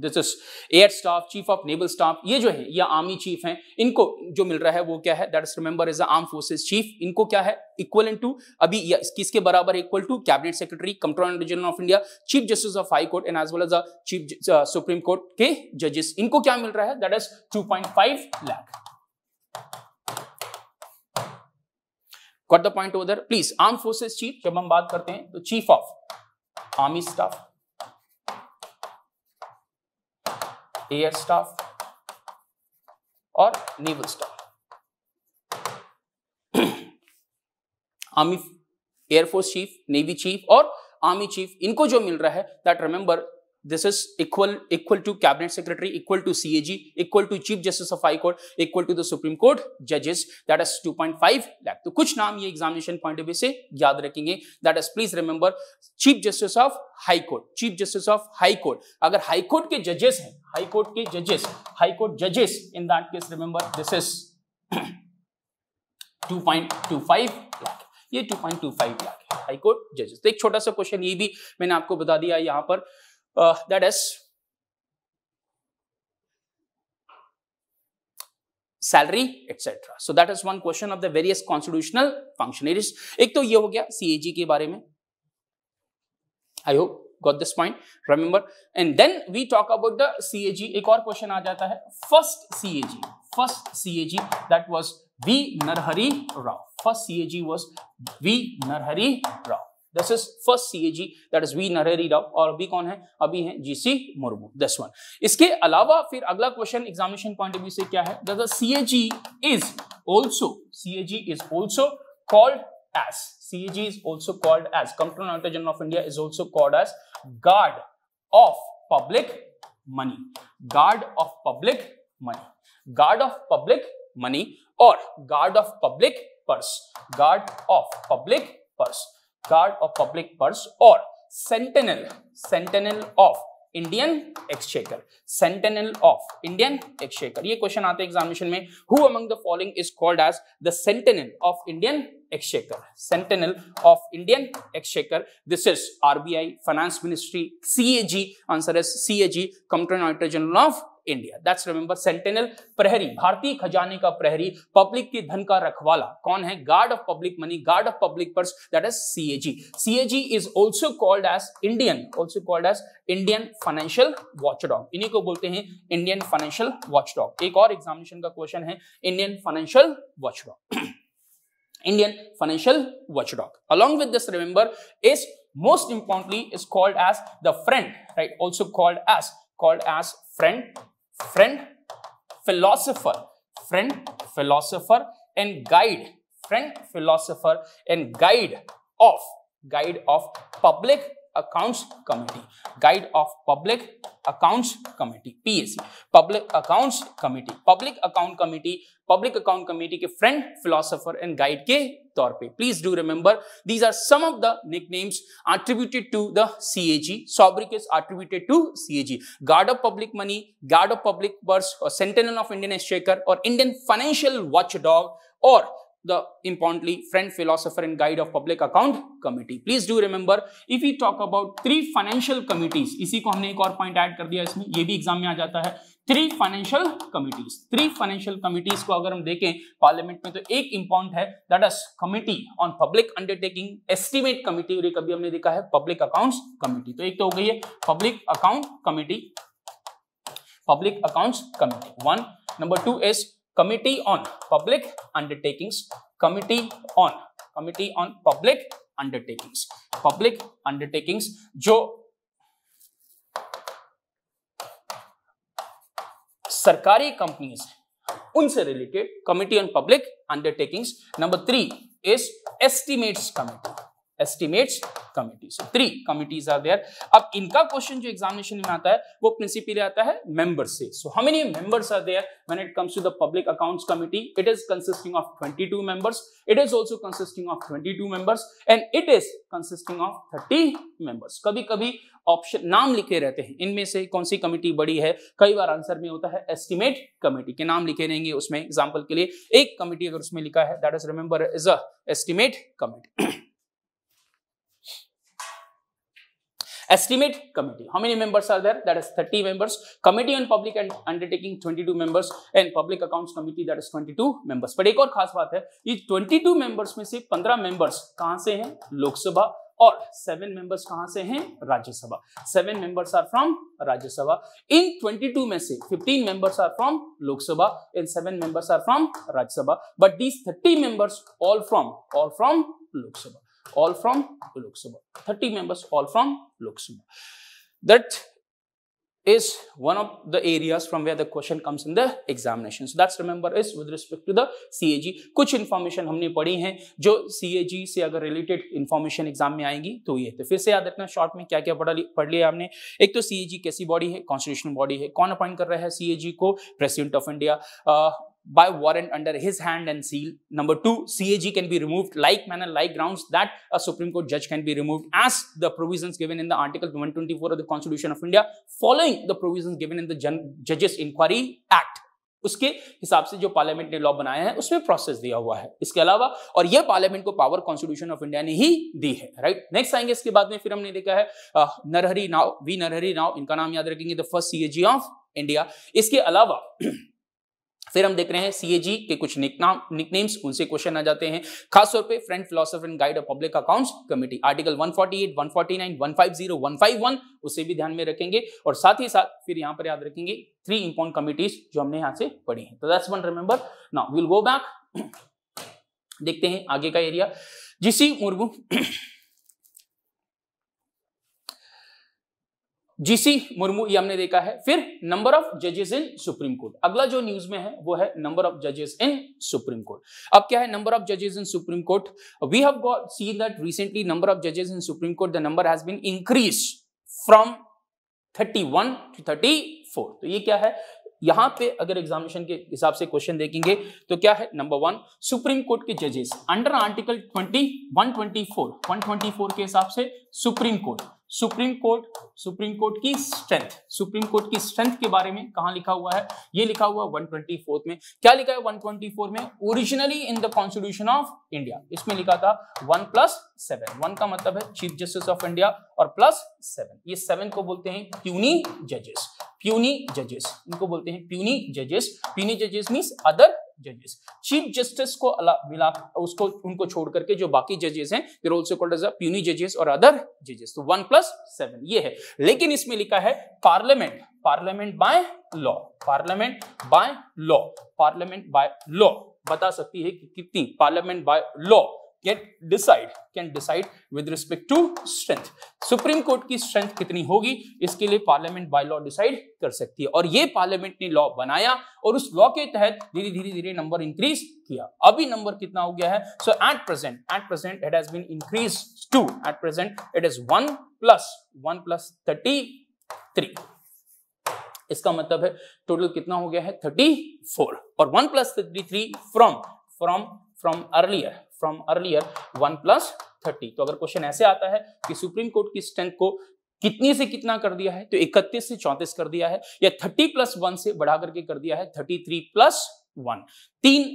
this is air staff chief of naval staff ये जो है या army chief हैं इनको जो मिल रहा है वो क्या है that is remember is armed forces chief इनको क्या है इक्वल इन टू अभी किसके बराबर equal to cabinet secretary controller general of India chief justice of high court and as well as chief supreme court के जजेस इनको क्या मिल रहा है that is two point five lakh the point other please armed forces chief जब हम बात करते हैं तो chief of army staff air staff और naval staff army air force chief navy chief और आर्मी चीफ इनको जो मिल रहा है that remember this is equal equal to cabinet secretary equal to cag equal to chief justice of high court equal to the supreme court judges that is 2.5 lakh तो कुछ नाम ये एग्जामिनेशन पॉइंट ऑफ व्यू से याद रखेंगे that is please remember chief justice of high court chief justice of high court अगर high court के जजेस हैं हाई कोर्ट के जजेस हाई कोर्ट जजेस in that case remember this is 2.25 lakh ये 2.25 लाख है हाई कोर्ट जजेस तो एक छोटा सा क्वेश्चन ये भी मैंने आपको बता दिया यहां पर uh, that is salary etcetera so that is one question of the various constitutional functionaries एक तो ये हो गया सीएजी के बारे में I hope got this point remember and then we talk about the CAG एक और क्वेश्चन आ जाता है first CAG first CAG that was V Narahari Rao first CAG was V Narahari Rao This is first CAG that is V Narhari Rao और अभी कौन है अभी हैं जीसी मुर्मू दस वन इसके अलावा फिर अगला question examination point of view से क्या है the CAG is also CAG is also called as CAG is also called as Comptroller Auditor General of India is also called as guard of public money guard of public money guard of public money और guard of public purse guard of public purse guard of public purse और sentinel sentinel of Indian exchequer sentinel of Indian exchequer ये question आते हैं examination में who among the following is called as the sentinel of Indian exchequer sentinel of Indian exchequer this is RBI finance ministry CAG answer is CAG auditor general of India that's remember sentinel प्रहरी भारतीय खजाने का प्रहरी public के धन का रखवाला कौन है guard of public money guard of public purse that is CAG CAG is also called as Indian also called as Indian financial watchdog इन्हीं को बोलते हैं इंडियन फाइनेंशियल वॉचडॉग एक और एग्जामिनेशन का क्वेश्चन है Indian financial watchdog Indian financial watchdog Along with this remember is most importantly is called as the friend right Also called as called as friend friend philosopher friend philosopher and guide friend philosopher and guide of guide of public accounts committee guide of public accounts committee PAC public accounts committee public account committee public account committee के friend philosopher and guide के तौर पे please do remember these are some of the nicknames attributed to the CAG sobriquets attributed to CAG guard of public money guard of public purse और sentinel of Indian exchequer और Indian financial watch dog और the importantly friend philosopher and guide of public account committee please do remember if we talk about three financial committees इसी को हमने एक और point add कर दिया इसमें ये भी एग्जाम में आ जाता है three financial committees three financial committees को अगर हम देखें पार्लियामेंट में तो एक इंपॉर्टेंट है that is committee on public undertaking estimate committee और एक अभी हमने देखा है पब्लिक अकाउंट्स कमिटी तो एक तो हो गई है public account committee public accounts committee one number two is committee on public undertakings committee on committee on public undertakings public undertakings जो सरकारी कंपनीज उनसे related committee on public undertakings number three is estimates committee estimates committee so three committees are there अब इनका question जो examination में आता है वो प्रिंसिपली आता है मेंबर से so how many members are there when it comes to the public accounts committee it is consisting of 22 members it is also consisting of 22 members and it is consisting of 30 members कभी-कभी option नाम लिखे रहते हैं इनमें से कौन सी committee बड़ी है कई बार आंसर में होता है एस्टिमेट कमेटी के नाम लिखे रहेंगे उसमें एग्जांपल के लिए एक कमेटी अगर उसमें लिखा है that is remember is a estimate committee Estimate committee. How many members are there? That is 30 members. Committee on public and undertaking 22 members and public accounts committee that is 22 members. पर एक और खास बात है ये 22 members में से 15 members कहां से हैं? लोकसभा और सेवन मेंबर्स कहां से हैं Rajya Sabha seven members are from Rajya Sabha in 22 में से 15 members are from Lok Sabha in seven members are from Rajya Sabha but these 30 members all from all from Lok Sabha all from Lok Sabha. 30 members all from Lok Sabha. That is one of the areas from where the question comes in the examination. So that's remember is with respect to the CAG. कुछ information हमने पढ़ी है जो CAG से अगर related information exam में आएंगी तो ये तो फिर से याद रखना short में क्या क्या पढ़ा लिया पढ़ लिया हमने एक तो CAG कैसी body है constitutional body है कौन appoint कर रहा है CAG को president of India by warrant under his hand and seal. Number 2 CAG can be removed like manner, like grounds that a Supreme Court judge can be removed as the provisions given in the Article 124 of the Constitution of India following the provisions given in the Judges Inquiry Act. उसके हिसाब से जो parliament ने law बनाया है उसमें process दिया हुआ है इसके अलावा और यह पार्लियामेंट को पावर कॉन्स्टिट्यूशन ऑफ इंडिया ने ही दी है राइट नेक्स्ट आएंगे इसके बाद में फिर हमने देखा है नरहरी नाव वी नरहरी नाव इनका नाम याद रखेंगे the first CAG of India इसके अलावा फिर हम देख रहे हैं सीएजी के कुछ निकनाम निकनेम्स उनसे क्वेश्चन आ जाते हैं खासतौर पे friend philosopher and guide of public accounts committee article 148, 149, 150, 151 उसे भी ध्यान में रखेंगे और साथ ही साथ फिर यहाँ पर याद रखेंगे थ्री इंपॉर्टेंट कमिटीज जो हमने यहाँ से पढ़ी है तो that's one remember now we will go back देखते हैं आगे का एरिया जिसी मुर्मू जीसी मुर्मू ये हमने देखा है फिर नंबर ऑफ जजेस इन सुप्रीम कोर्ट अगला जो न्यूज में है वो है नंबर ऑफ जजेस इन सुप्रीम कोर्ट अब क्या है नंबर ऑफ जजेस in supreme court we have got seen that recently number of जजेस in supreme court the number has been increase from 31 to 34 तो ये क्या है यहां पे अगर एग्जामिनेशन के हिसाब से क्वेश्चन देखेंगे तो क्या है नंबर वन सुप्रीम कोर्ट के जजेस under article twenty four one twenty four के हिसाब से supreme court supreme court supreme court की स्ट्रेंथ सुप्रीम कोर्ट की स्ट्रेंथ के बारे में कहा लिखा हुआ है ये लिखा हुआ 124 में क्या लिखा है 124 में originally in the constitution of India इसमें लिखा था वन प्लस सेवन वन का मतलब है चीफ जस्टिस ऑफ इंडिया और प्लस सेवन ये सेवन को बोलते हैं प्यूनी जजेस प्यूनी जजेस इनको बोलते हैं प्यूनी जजेस प्यूनी जजेस मीन्स अदर जजेस चीफ जस्टिस को मिला उसको उनको छोड़ करके जो बाकी जजेस हैं फिर also called as a puisne जजेस और अदर जजेस तो वन प्लस सेवन ये है लेकिन इसमें लिखा है parliament parliament by law parliament by law parliament by law बता सकती है कि कितनी parliament by law can decide can decide with respect to strength supreme court की स्ट्रेंथ कितनी होगी इसके लिए पार्लियामेंट बाय लॉ डिसाइड कर सकती है और ये पार्लियामेंट ने लॉ बनाया और उस लॉ के तहत धीरे धीरे धीरे नंबर इंक्रीज किया अभी नंबर कितना हो गया है so at present at present it has been increase to at present it is one plus one plus thirty three इसका मतलब है टोटल कितना हो गया है थर्टी फोर और one plus thirty three from from from earlier from earlier one plus thirty तो अगर क्वेश्चन ऐसे आता है कि सुप्रीम कोर्ट की स्ट्रेंथ को कितनी से कितना कर दिया है तो इकतीस से चौंतीस कर दिया है या थर्टी प्लस वन से बढ़ा करके कर दिया है थर्टी थ्री प्लस वन तीन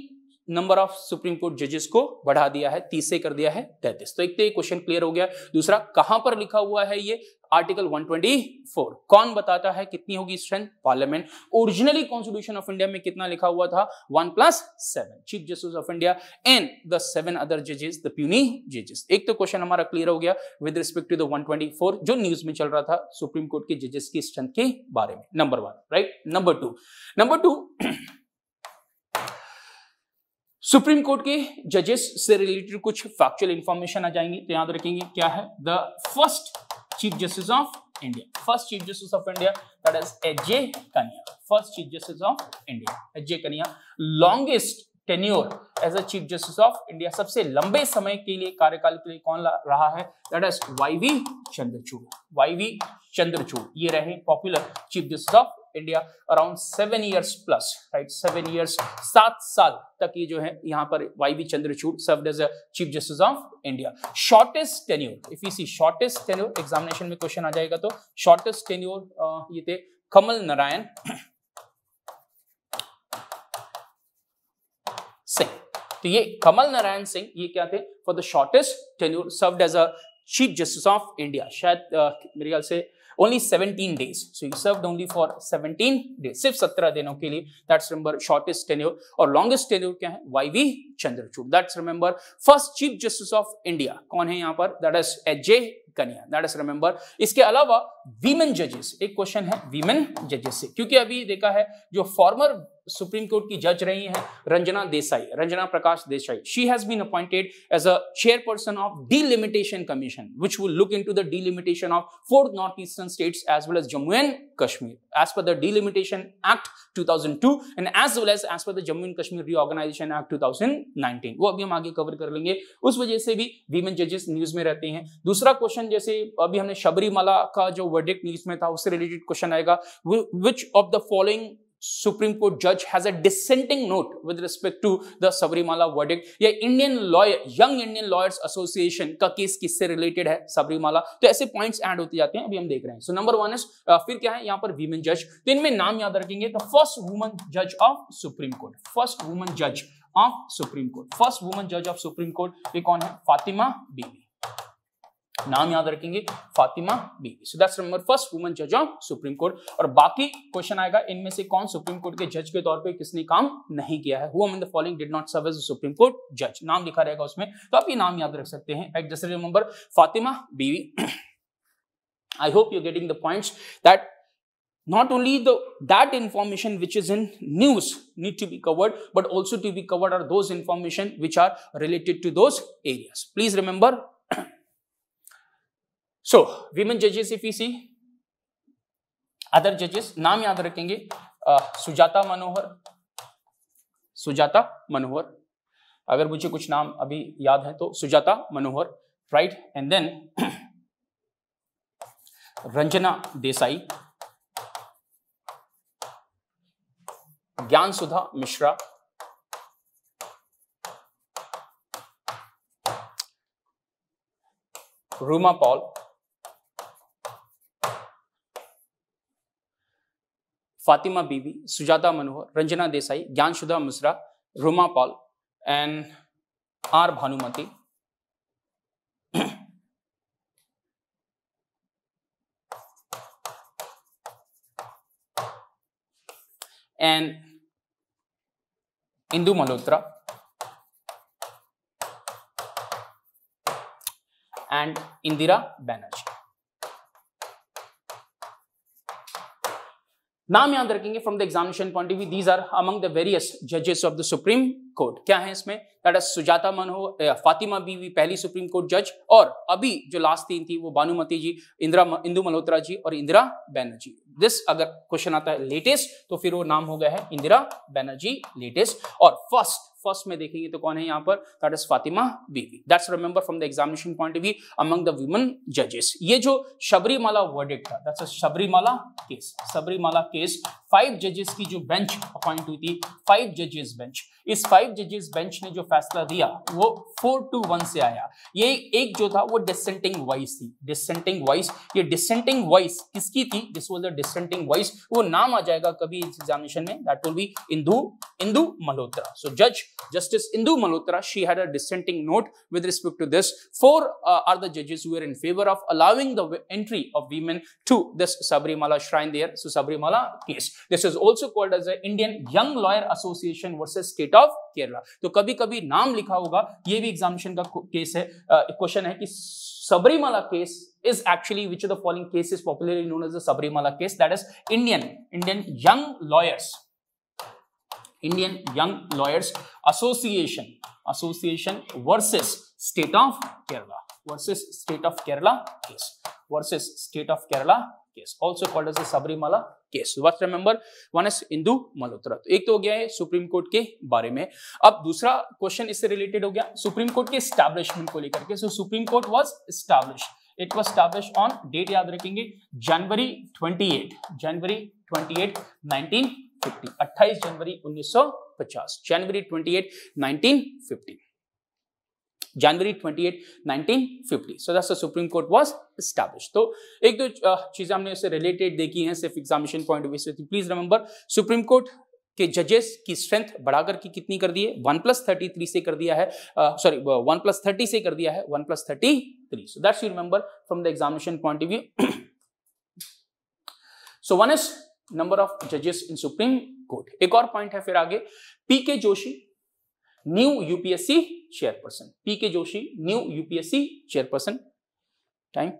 नंबर ऑफ सुप्रीम कोर्ट जजेस को बढ़ा दिया है तीस से कर दिया है तैतीस तो एक तो क्वेश्चन क्लियर हो गया दूसरा कहां पर लिखा हुआ है ये आर्टिकल 124 कौन बताता है कितनी होगी strength parliament originally constitution of India में कितना लिखा हुआ था one plus seven chief justice of India and the seven other जजेस द प्यूनी जजेस एक तो क्वेश्चन हमारा क्लियर हो गया विद रिस्पेक्ट टू द 124 जो न्यूज में चल रहा था सुप्रीम कोर्ट के जजेस की स्ट्रेंथ के बारे में number one right number two number two supreme court के जजेस से रिलेटेड कुछ फैक्चुअल इंफॉर्मेशन आ जाएंगे तो याद रखेंगे क्या है the first chief justice of India first chief justice of India that is AJ Kania first chief justice of India AJ Kania longest tenure as a chief justice of India सबसे लंबे समय के लिए कार्यकाल के लिए कौन रहा है that is Y V Chandrachud Y V Chandrachud ये रहे popular chief justice of India around seven years plus right seven years सात साल तक ये जो है यहां पर Y V Chandrachud serve as chief justice of India shortest tenure if you see shortest tenure examination में क्वेश्चन आ जाएगा तो शॉर्टेस्ट टेन्योर ये थे कमल नारायण सिंह तो ये कमल नारायण सिंह ये क्या थे for the shortest tenure serve as a chief justice of India शायद uh, मेरे ख्याल से only 17 days. So he served only for 17 days, सिर्फ 17 दिनों के लिए. That's remember shortest tenure और longest tenure क्या है? YV Chandrachud. That's remember first Chief Justice of India. कौन है यहाँ पर? That is J Kania that is remember इसके अलावा वीमेन जजेस एक क्वेश्चन है वीमेन जजेस से क्योंकि अभी देखा है जो फॉर्मर सुप्रीम कोर्ट की जज रही हैं Ranjana Desai Ranjana Prakash Desai she has been appointed as a chairperson of delimitation commission which will look into the delimitation of four north eastern states as well as Jammu and Kashmir as पर the delimitation act 2002 and as well as as पर the Jammu and Kashmir reorganisation act 2019 वो अभी हम आगे cover कर लेंगे उस वजह से भी वीमेन जजेस न्यूज में रहते हैं दूसरा क्वेश्चन जैसे अभी हमने शबरीमाला का जो वर्डिक न्यूज में था उससे रिलेटेड क्वेश्चन आएगा which of the following supreme court जज has a dissenting note with respect to the Sabarimala verdict या Indian lawyer young Indian lawyers association का केस किससे रिलेटेड है सबरीमाला तो ऐसे पॉइंट्स ऐड होते जाते हैं अभी हम देख रहे हैं सो नंबर वन इज फिर क्या है यहां पर वीमेन जज तो इनमें नाम याद रखेंगे तो फर्स्ट वुमन जज of supreme court first woman जज of supreme court first woman जज ऑफ सुप्रीम कोर्ट ये कौन है फातिमा बीबी नाम याद रखेंगे Fatima Beevi so that's number first woman जज ऑफ सुप्रीम कोर्ट और बाकी क्वेश्चन आएगा इनमें से कौन सुप्रीम कोर्ट के जज के तौर पे किसने काम नहीं किया है हुआ the following did not serve as supreme court जज नाम लिखा रहेगा उसमें तो आप ये नाम याद रख सकते हैं एक जैसे number Fatima Beevi I hope you getting the points that not only the that information which is in news need to be covered but also to be covered are those information which are related to those areas please remember so women जजेस if you C other जजेस नाम याद रखेंगे सुजाता मनोहर सुजाता मनोहर अगर मुझे कुछ नाम अभी याद है तो Sujata Manohar right and then Ranjana Desai Gyan Sudha Mishra Ruma Pal Fatima Bibi Sujata Manohar Ranjana Desai Gyansudha Mishra Roma Pal and R Bhanumati and Indu Malhotra and Indira Banerjee नाम याद रखेंगे from the examination point of view these are among the various जजेस ऑफ द सुप्रीम कोर्ट क्या है इसमें दैट इज सुजाता मन हो फातिमा बीवी पहली सुप्रीम कोर्ट जज और अभी जो लास्ट तीन थी वो बानुमती जी इंदिरा इंदु मल्होत्रा जी और इंदिरा बैनर्जी दिस अगर क्वेश्चन आता है लेटेस्ट तो फिर वो नाम हो गया है इंदिरा बैनर्जी लेटेस्ट और फर्स्ट फर्स्ट में देखेंगे तो कौन है यहाँ पर that is Fatima Beevi that's remember from the examination point of view among the woman जजेस ये जो शबरीमाला वर्डिक्ट था that's a Sabarimala case Sabarimala case five जजेस की जो बेंच अपॉइंट हुई थी फाइव जजेस बेंच इस फाइव जजेस बेंच ने जो फैसला दिया वो फोर टू वन से आया ये एक जो था वो डिसेंटिंग वॉइस थी डिसेंटिंग वॉइस ये डिसेंटिंग वॉइस किसकी थी this was the dissenting voice वो नाम आ जाएगा कभी इस एग्जामिनेशन में that will B Indu Indu Malhotra सो जज justice Indu Malhotra she had a dissenting note with respect to this four are the जजेस who are in favour of allowing the entry of women to this Sabarimala shrine there so Sabarimala case This is also called as the Indian Young Lawyer Association versus State of Kerala. So, कभी कभी नाम लिखा होगा ये भी examination का case है question है कि Sabarimala case is actually which of the following case is popularly known as the Sabrimala case that is Indian Indian young lawyers Indian young lawyers association association versus state of Kerala versus state of Kerala case versus state of Kerala case also called as Sabarimala case case. So let's remember one is तो एक तो हो गया है supreme court के बारे में अब दूसरा क्वेश्चन इससे रिलेटेड हो गया सुप्रीम कोर्ट के स्टैब्लिशमेंट को लेकर के so supreme court was establish it was establish on date याद रखेंगे January twenty eight January twenty eight nineteen fifty अट्ठाईस जनवरी उन्नीस सौ पचास January twenty eight nineteen fifty January 28, 1950. So that's the supreme court was established. तो एक दो चीजें हमने उससे रिलेटेड देखी हैं सिर्फ एग्जामिनेशन पॉइंट ऑफ व्यू से प्लीज रिमेंबर सुप्रीम कोर्ट के जजेस की स्ट्रेंथ बढ़ाकर की कितनी कर दी है वन प्लस थर्टी थ्री से कर दिया है सॉरी वन प्लस थर्टी से कर दिया है one plus thirty three so that's you remember from the examination point of view so one is number of जजेस इन सुप्रीम कोर्ट एक और पॉइंट है फिर आगे P K Joshi new UPSC chairperson P K Joshi new UPSC chairperson time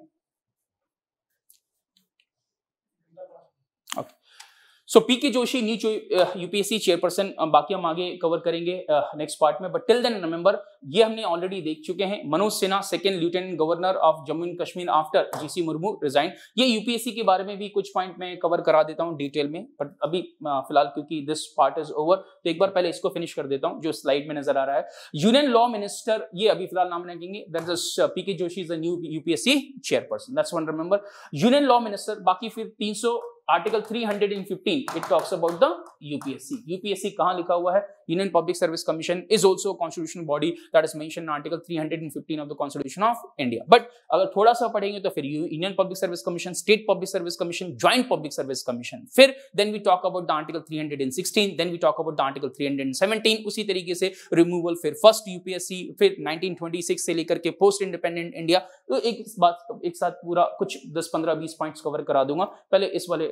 so P K Joshi नीच UPSC chairperson बाकी हम आगे कवर करेंगे नेक्स्ट uh, पार्ट में बट टिल देन रिमेंबर ये हमने ऑलरेडी देख चुके हैं Manoj Sinha second lieutenant governor of Jammu and Kashmir after GC Murmu resign ये यूपीएससी के बारे में भी कुछ पॉइंट मैं कवर करा देता हूँ डिटेल में बट अभी uh, फिलहाल क्योंकि दिस पार्ट इज ओवर तो एक बार पहले इसको फिनिश कर देता हूँ जो स्लाइड में नजर आ रहा है यूनियन लॉ मिनिस्टर ये अभी फिलहाल नाम रखेंगे P K Joshi is a new UPSC chairperson that's one remember union law minister बाकी फिर तीन article 315 it talks about the UPSC UPSC कहां लिखा हुआ है Union Public Service Commission is also a constitutional body that is mentioned in Article 315 of the Constitution of India. But अगर थोड़ा सा पढ़ेंगे तो फिर Union Public Service Commission, State Public Service Commission, Joint Public Service Commission. फिर then we talk about the Article 316, then we talk about the Article 317. उसी तरीके से removal फिर first UPSC, फिर 1926 से लेकर के post independent India. तो एक बात एक साथ पूरा कुछ 10-15 20 points cover करा दूंगा पहले इस वाले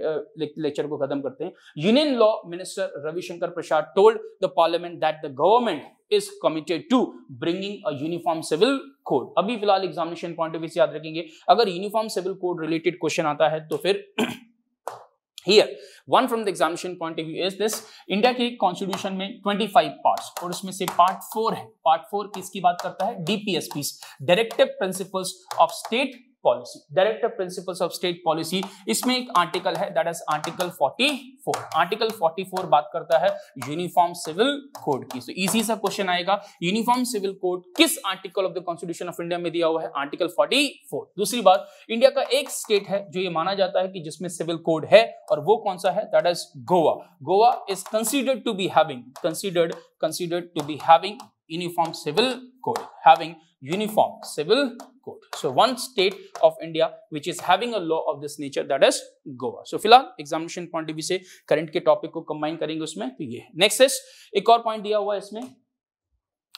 lecture को खत्म करते हैं Union Law Minister Ravi Shankar Prasad told the parliament that the government is committed to bringing a uniform civil code अभी फिलहाल एग्जामिनेशन पॉइंट ऑफ व्यू से याद रखेंगे अगर uniform civil code related question आता है तो फिर here one from the examination point of view is this India के कॉन्स्टिट्यूशन में 25 पार्ट्स और उसमें से पार्ट 4 है पार्ट 4 किसकी बात करता है DPSP directive principles of state policy director principles of state policy इसमें एक आर्टिकल है दैट इज आर्टिकल 44 आर्टिकल 44 बात करता है यूनिफॉर्म सिविल कोड की तो इजी सा क्वेश्चन आएगा यूनिफॉर्म सिविल कोड किस article of the constitution of India में दिया हुआ है आर्टिकल 44 दूसरी बात इंडिया का एक स्टेट है जो ये माना जाता है कि जिसमें सिविल कोड है और वो कौन सा है that is Goa Goa is considered to be having considered considered to be having uniform civil code having uniform civil code. So one state of India which is having a law of this nature that is Goa. So फिलहाल examination point of से current के topic को combine करेंगे उसमें तो ये next is एक और पॉइंट दिया हुआ है इसमें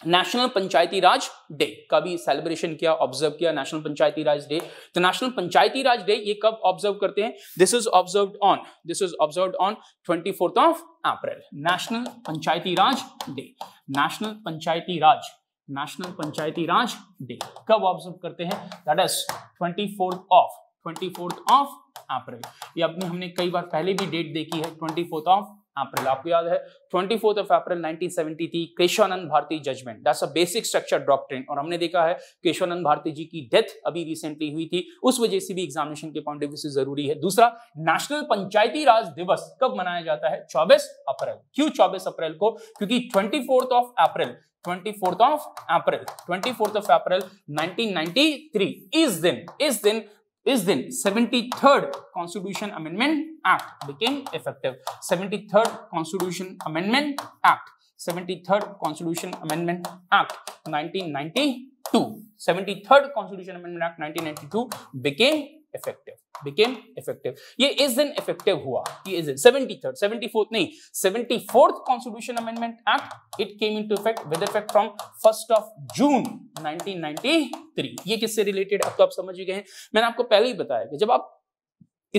नेशनल पंचायती राज डे का भी सेलिब्रेशन किया ऑब्जर्व किया नेशनल पंचायती राज डे तो नेशनल पंचायती राज डे ये कब ऑब्जर्व करते हैं this is observe on this is observe on twenty fourth of April national Panchayati Raj day national Panchayati Raj national Panchayati Raj day कब ऑब्जर्व करते हैं that is twenty fourth of twenty fourth of April ये अपने हमने कई बार पहले भी डेट देखी है ट्वेंटी फोर्थ ऑफ अप्रैल आपको याद है ट्वेंटी फोर्थ ऑफ अप्रैल 1970 थी Kesavananda Bharati judgement that's a basic structure doctrine और हमने देखा है केशवानंद भारती जी की डेथ अभी रिसेंटली हुई थी उस वजह से भी एग्जामिनेशन के पॉइंट ऑफ व्यू से जरूरी है दूसरा नेशनल पंचायती राज दिवस कब मनाया जाता है चौबीस अप्रैल क्यों चौबीस अप्रैल को क्योंकि twenty of April 24th of April 24th of April 1993 इस दिन इस दिन is then 73rd Constitution Amendment Act became effective. 73rd Constitution Amendment Act. 73rd Constitution Amendment Act 1992. 73rd Constitution Amendment Act 1992 became effective became effective ये इस दिन effective हुआ ये इस दिन 73rd 74th नहीं 74th constitution amendment act it came into effect with effect from 1st of June 1993 ये किससे रिलेटेड अब तो आप समझ ही गए हैं मैंने आपको पहले ही बताया कि जब आप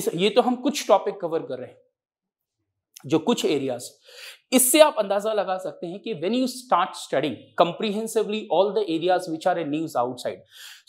इस ये तो हम कुछ टॉपिक कवर कर रहे हैं जो कुछ एरियाज इससे आप अंदाजा लगा सकते हैं कि when you start studying comprehensively all the areas which are a news outside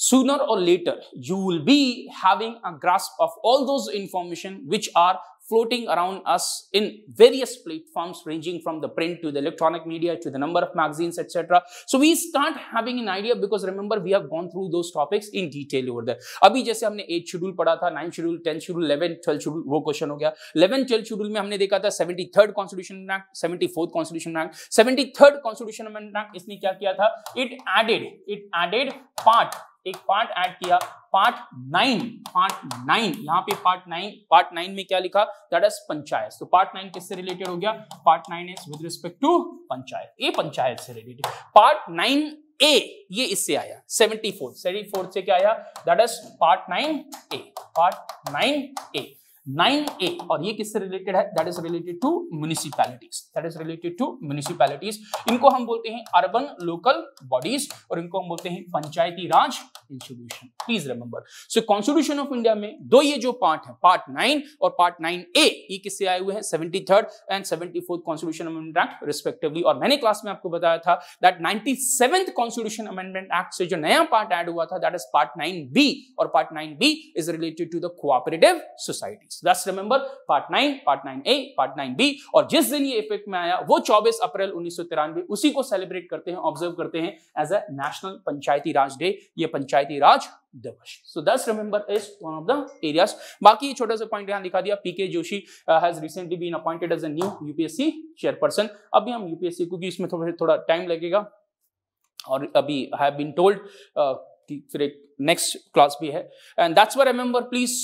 sooner or later you will be having a grasp of all those information which are floating around us in various platforms ranging from the print to the electronic media to the number of magazines etc so we start having an idea because remember we have gone through those topics in detail over there abhi jaise humne 8 schedule padha tha 9 schedule 10 schedule 11 12 schedule wo question ho gaya 11 12 schedule mein humne dekha tha 73rd constitution act 74th constitution act 73rd constitution amendment act इसने क्या किया था it added it added part एक part add किया part nine part nine यहाँ पे part nine part nine में क्या लिखा दैट इज पंचायत तो पार्ट नाइन किससे रिलेटेड हो गया part nine is with respect to panchayat ये पंचायत से रिलेटेड पार्ट नाइन ए ये इससे आया सेवेंटी फोर सेवेंटी फोर से क्या आया that is part nine A part nine A nine A और ये किससे रिलेटेड है that is related to municipalities that is related to municipalities इनको हम बोलते हैं अर्बन लोकल बॉडीज और इनको हम बोलते हैं Panchayati Raj institution please remember so constitution of India में दो ये जो पार्ट है पार्ट नाइन और पार्ट नाइन ए ये किससे आए हुए हैं seventy third and seventy fourth constitution amendment act respectively और मैंने क्लास में आपको बताया था that ninety seventh constitution amendment act से जो नया पार्ट एड हुआ था that is part nine B और part nine B is related to the cooperative societies this remember part nine part nine A part nine B और जिस दिन ये इफेक्ट में आया वो 24 अप्रैल उन्नीस उसी को सेलिब्रेट करते हैं ऑब्जर्व करते हैं as a national Panchayati Raj day ये पंचायती राज दिवस so this remember is one of the areas बाकी ये छोटा सा पॉइंट दिया PK Joshi has recently been appointed as new UPSC chairperson अभी हम यूपीएससी क्योंकि इसमें थोड़ा थोड़ा टाइम लगेगा और अभी हैव बीन टोल्ड कि फिर एक नेक्स्ट क्लास भी है and that's where remember please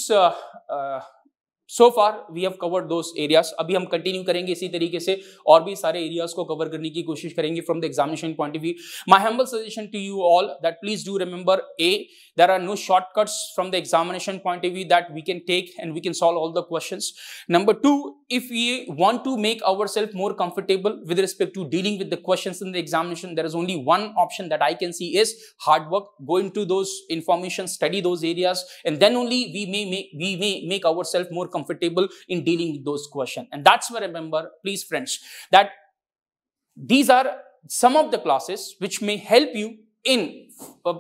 so far we have covered two areas अभी हम कंटिन्यू करेंगे इसी तरीके से और भी सारे एरियाज को कवर करने की कोशिश करेंगे from the examination point of view my humble suggestion to you all that please do remember a there are no shortcuts from the examination point of view that we can take and we can solve all the question number two if we want to make ourselves more comfortable with respect to dealing with the questions in the examination, there is only one option that I can see is hard work. Go into those information, study those areas, and then only we may make, we may make ourselves more comfortable in dealing with those questions. And that's where I remember, please friends, that these are some of the classes which may help you in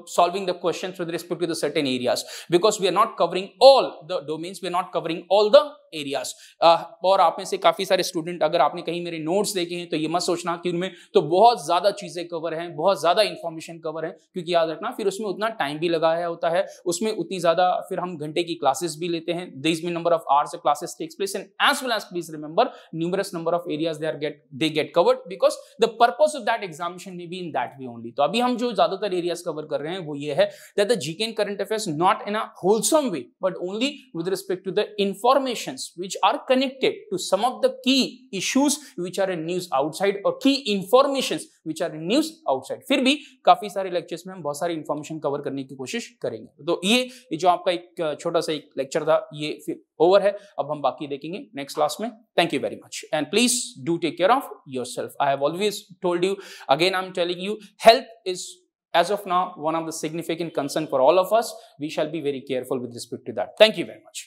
solving the questions with respect to the certain areas because we are not covering all the domains we are not covering all the areas uh, और आप में से काफी सारे student अगर आपने कहीं मेरे नोट्स देखे हैं तो ये मत सोचना कि उनमें तो बहुत ज्यादा चीजें कवर हैं बहुत ज्यादा इंफॉर्मेशन कवर है क्योंकि याद रखना फिर उसमें उतना टाइम भी लगाया होता है उसमें उतनी ज्यादा फिर हम घंटे की क्लासेस भी लेते हैं दिस में number of hours classes takes place and as well as please remember numerous number of areas they are get they get covered because the purpose of that examination may be in that way only तो अभी हम जो ज्यादातर areas cover कर रहे हैं वो ये है that the GK in current affairs not in a wholesome way but only with respect to the informations which are connected to some of the key issues which are in news outside और key informations which are in news outside फिर भी काफी सारे lectures में हम बहुत सारी information cover करने की कोशिश करेंगे तो ये जो आपका एक छोटा सा एक लेक्चर था ये फिर ओवर है अब हम बाकी देखेंगे नेक्स्ट क्लास में thank thank you very much and please do take care of I have always told you again I am telling you health is as of now one of the significant concern for all of us. We shall be very careful with respect to that. Thank you very much.